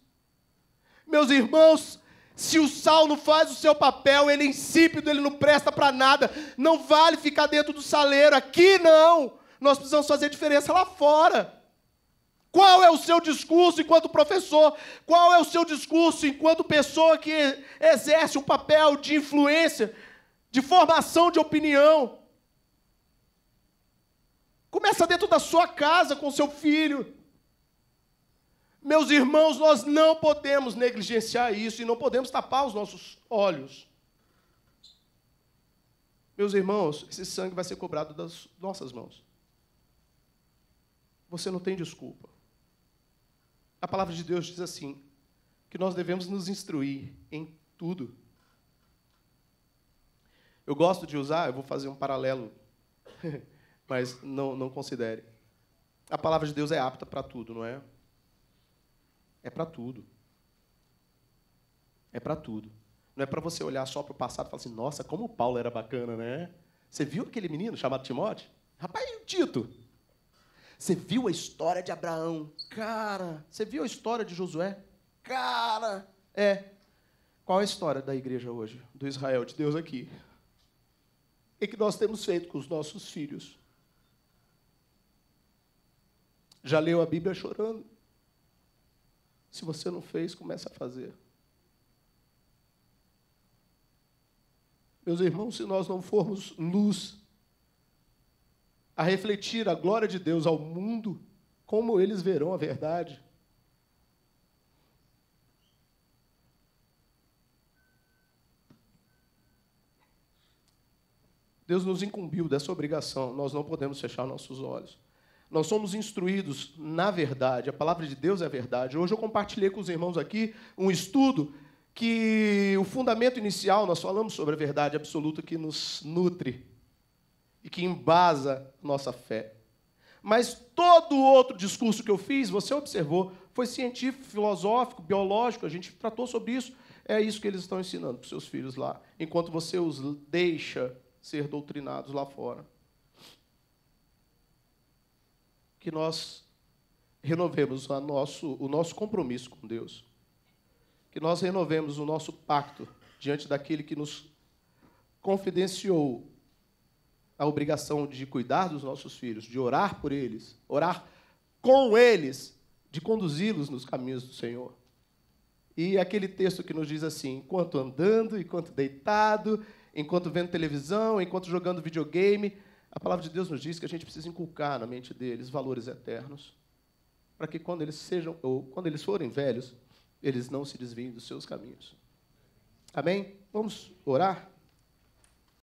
Meus irmãos, se o sal não faz o seu papel, ele é insípido, ele não presta para nada. Não vale ficar dentro do saleiro. Aqui não. Nós precisamos fazer diferença lá fora. Qual é o seu discurso enquanto professor? Qual é o seu discurso enquanto pessoa que exerce um papel de influência, de formação de opinião? Começa dentro da sua casa com seu filho. Meus irmãos, nós não podemos negligenciar isso e não podemos tapar os nossos olhos. Meus irmãos, esse sangue vai ser cobrado das nossas mãos. Você não tem desculpa. A palavra de Deus diz assim: que nós devemos nos instruir em tudo. Eu gosto de usar, eu vou fazer um paralelo, mas não, não considere. A palavra de Deus é apta para tudo, não é? É para tudo. É para tudo. Não é para você olhar só para o passado e falar assim, nossa, como o Paulo era bacana, né? Você viu aquele menino chamado Timóteo? Rapaz, e o Tito? Você viu a história de Abraão? Cara, você viu a história de Josué? Cara, é. Qual é a história da igreja hoje, do Israel de Deus aqui? E que nós temos feito com os nossos filhos? Já leu a Bíblia chorando? Se você não fez, comece a fazer. Meus irmãos, se nós não formos luz a refletir a glória de Deus ao mundo, como eles verão a verdade? Deus nos incumbiu dessa obrigação, nós não podemos fechar nossos olhos. Nós somos instruídos na verdade, a palavra de Deus é a verdade. Hoje eu compartilhei com os irmãos aqui um estudo que o fundamento inicial, nós falamos sobre a verdade absoluta que nos nutre e que embasa nossa fé. Mas todo o outro discurso que eu fiz, você observou, foi científico, filosófico, biológico, a gente tratou sobre isso. É isso que eles estão ensinando para os seus filhos lá, enquanto você os deixa ser doutrinados lá fora que nós renovemos nosso, o nosso compromisso com Deus, que nós renovemos o nosso pacto diante daquele que nos confidenciou a obrigação de cuidar dos nossos filhos, de orar por eles, orar com eles, de conduzi-los nos caminhos do Senhor. E aquele texto que nos diz assim: enquanto andando, enquanto deitado, enquanto vendo televisão, enquanto jogando videogame, a palavra de Deus nos diz que a gente precisa inculcar na mente deles valores eternos, para que quando eles sejam ou quando eles forem velhos, eles não se desviem dos seus caminhos. Amém? Vamos orar?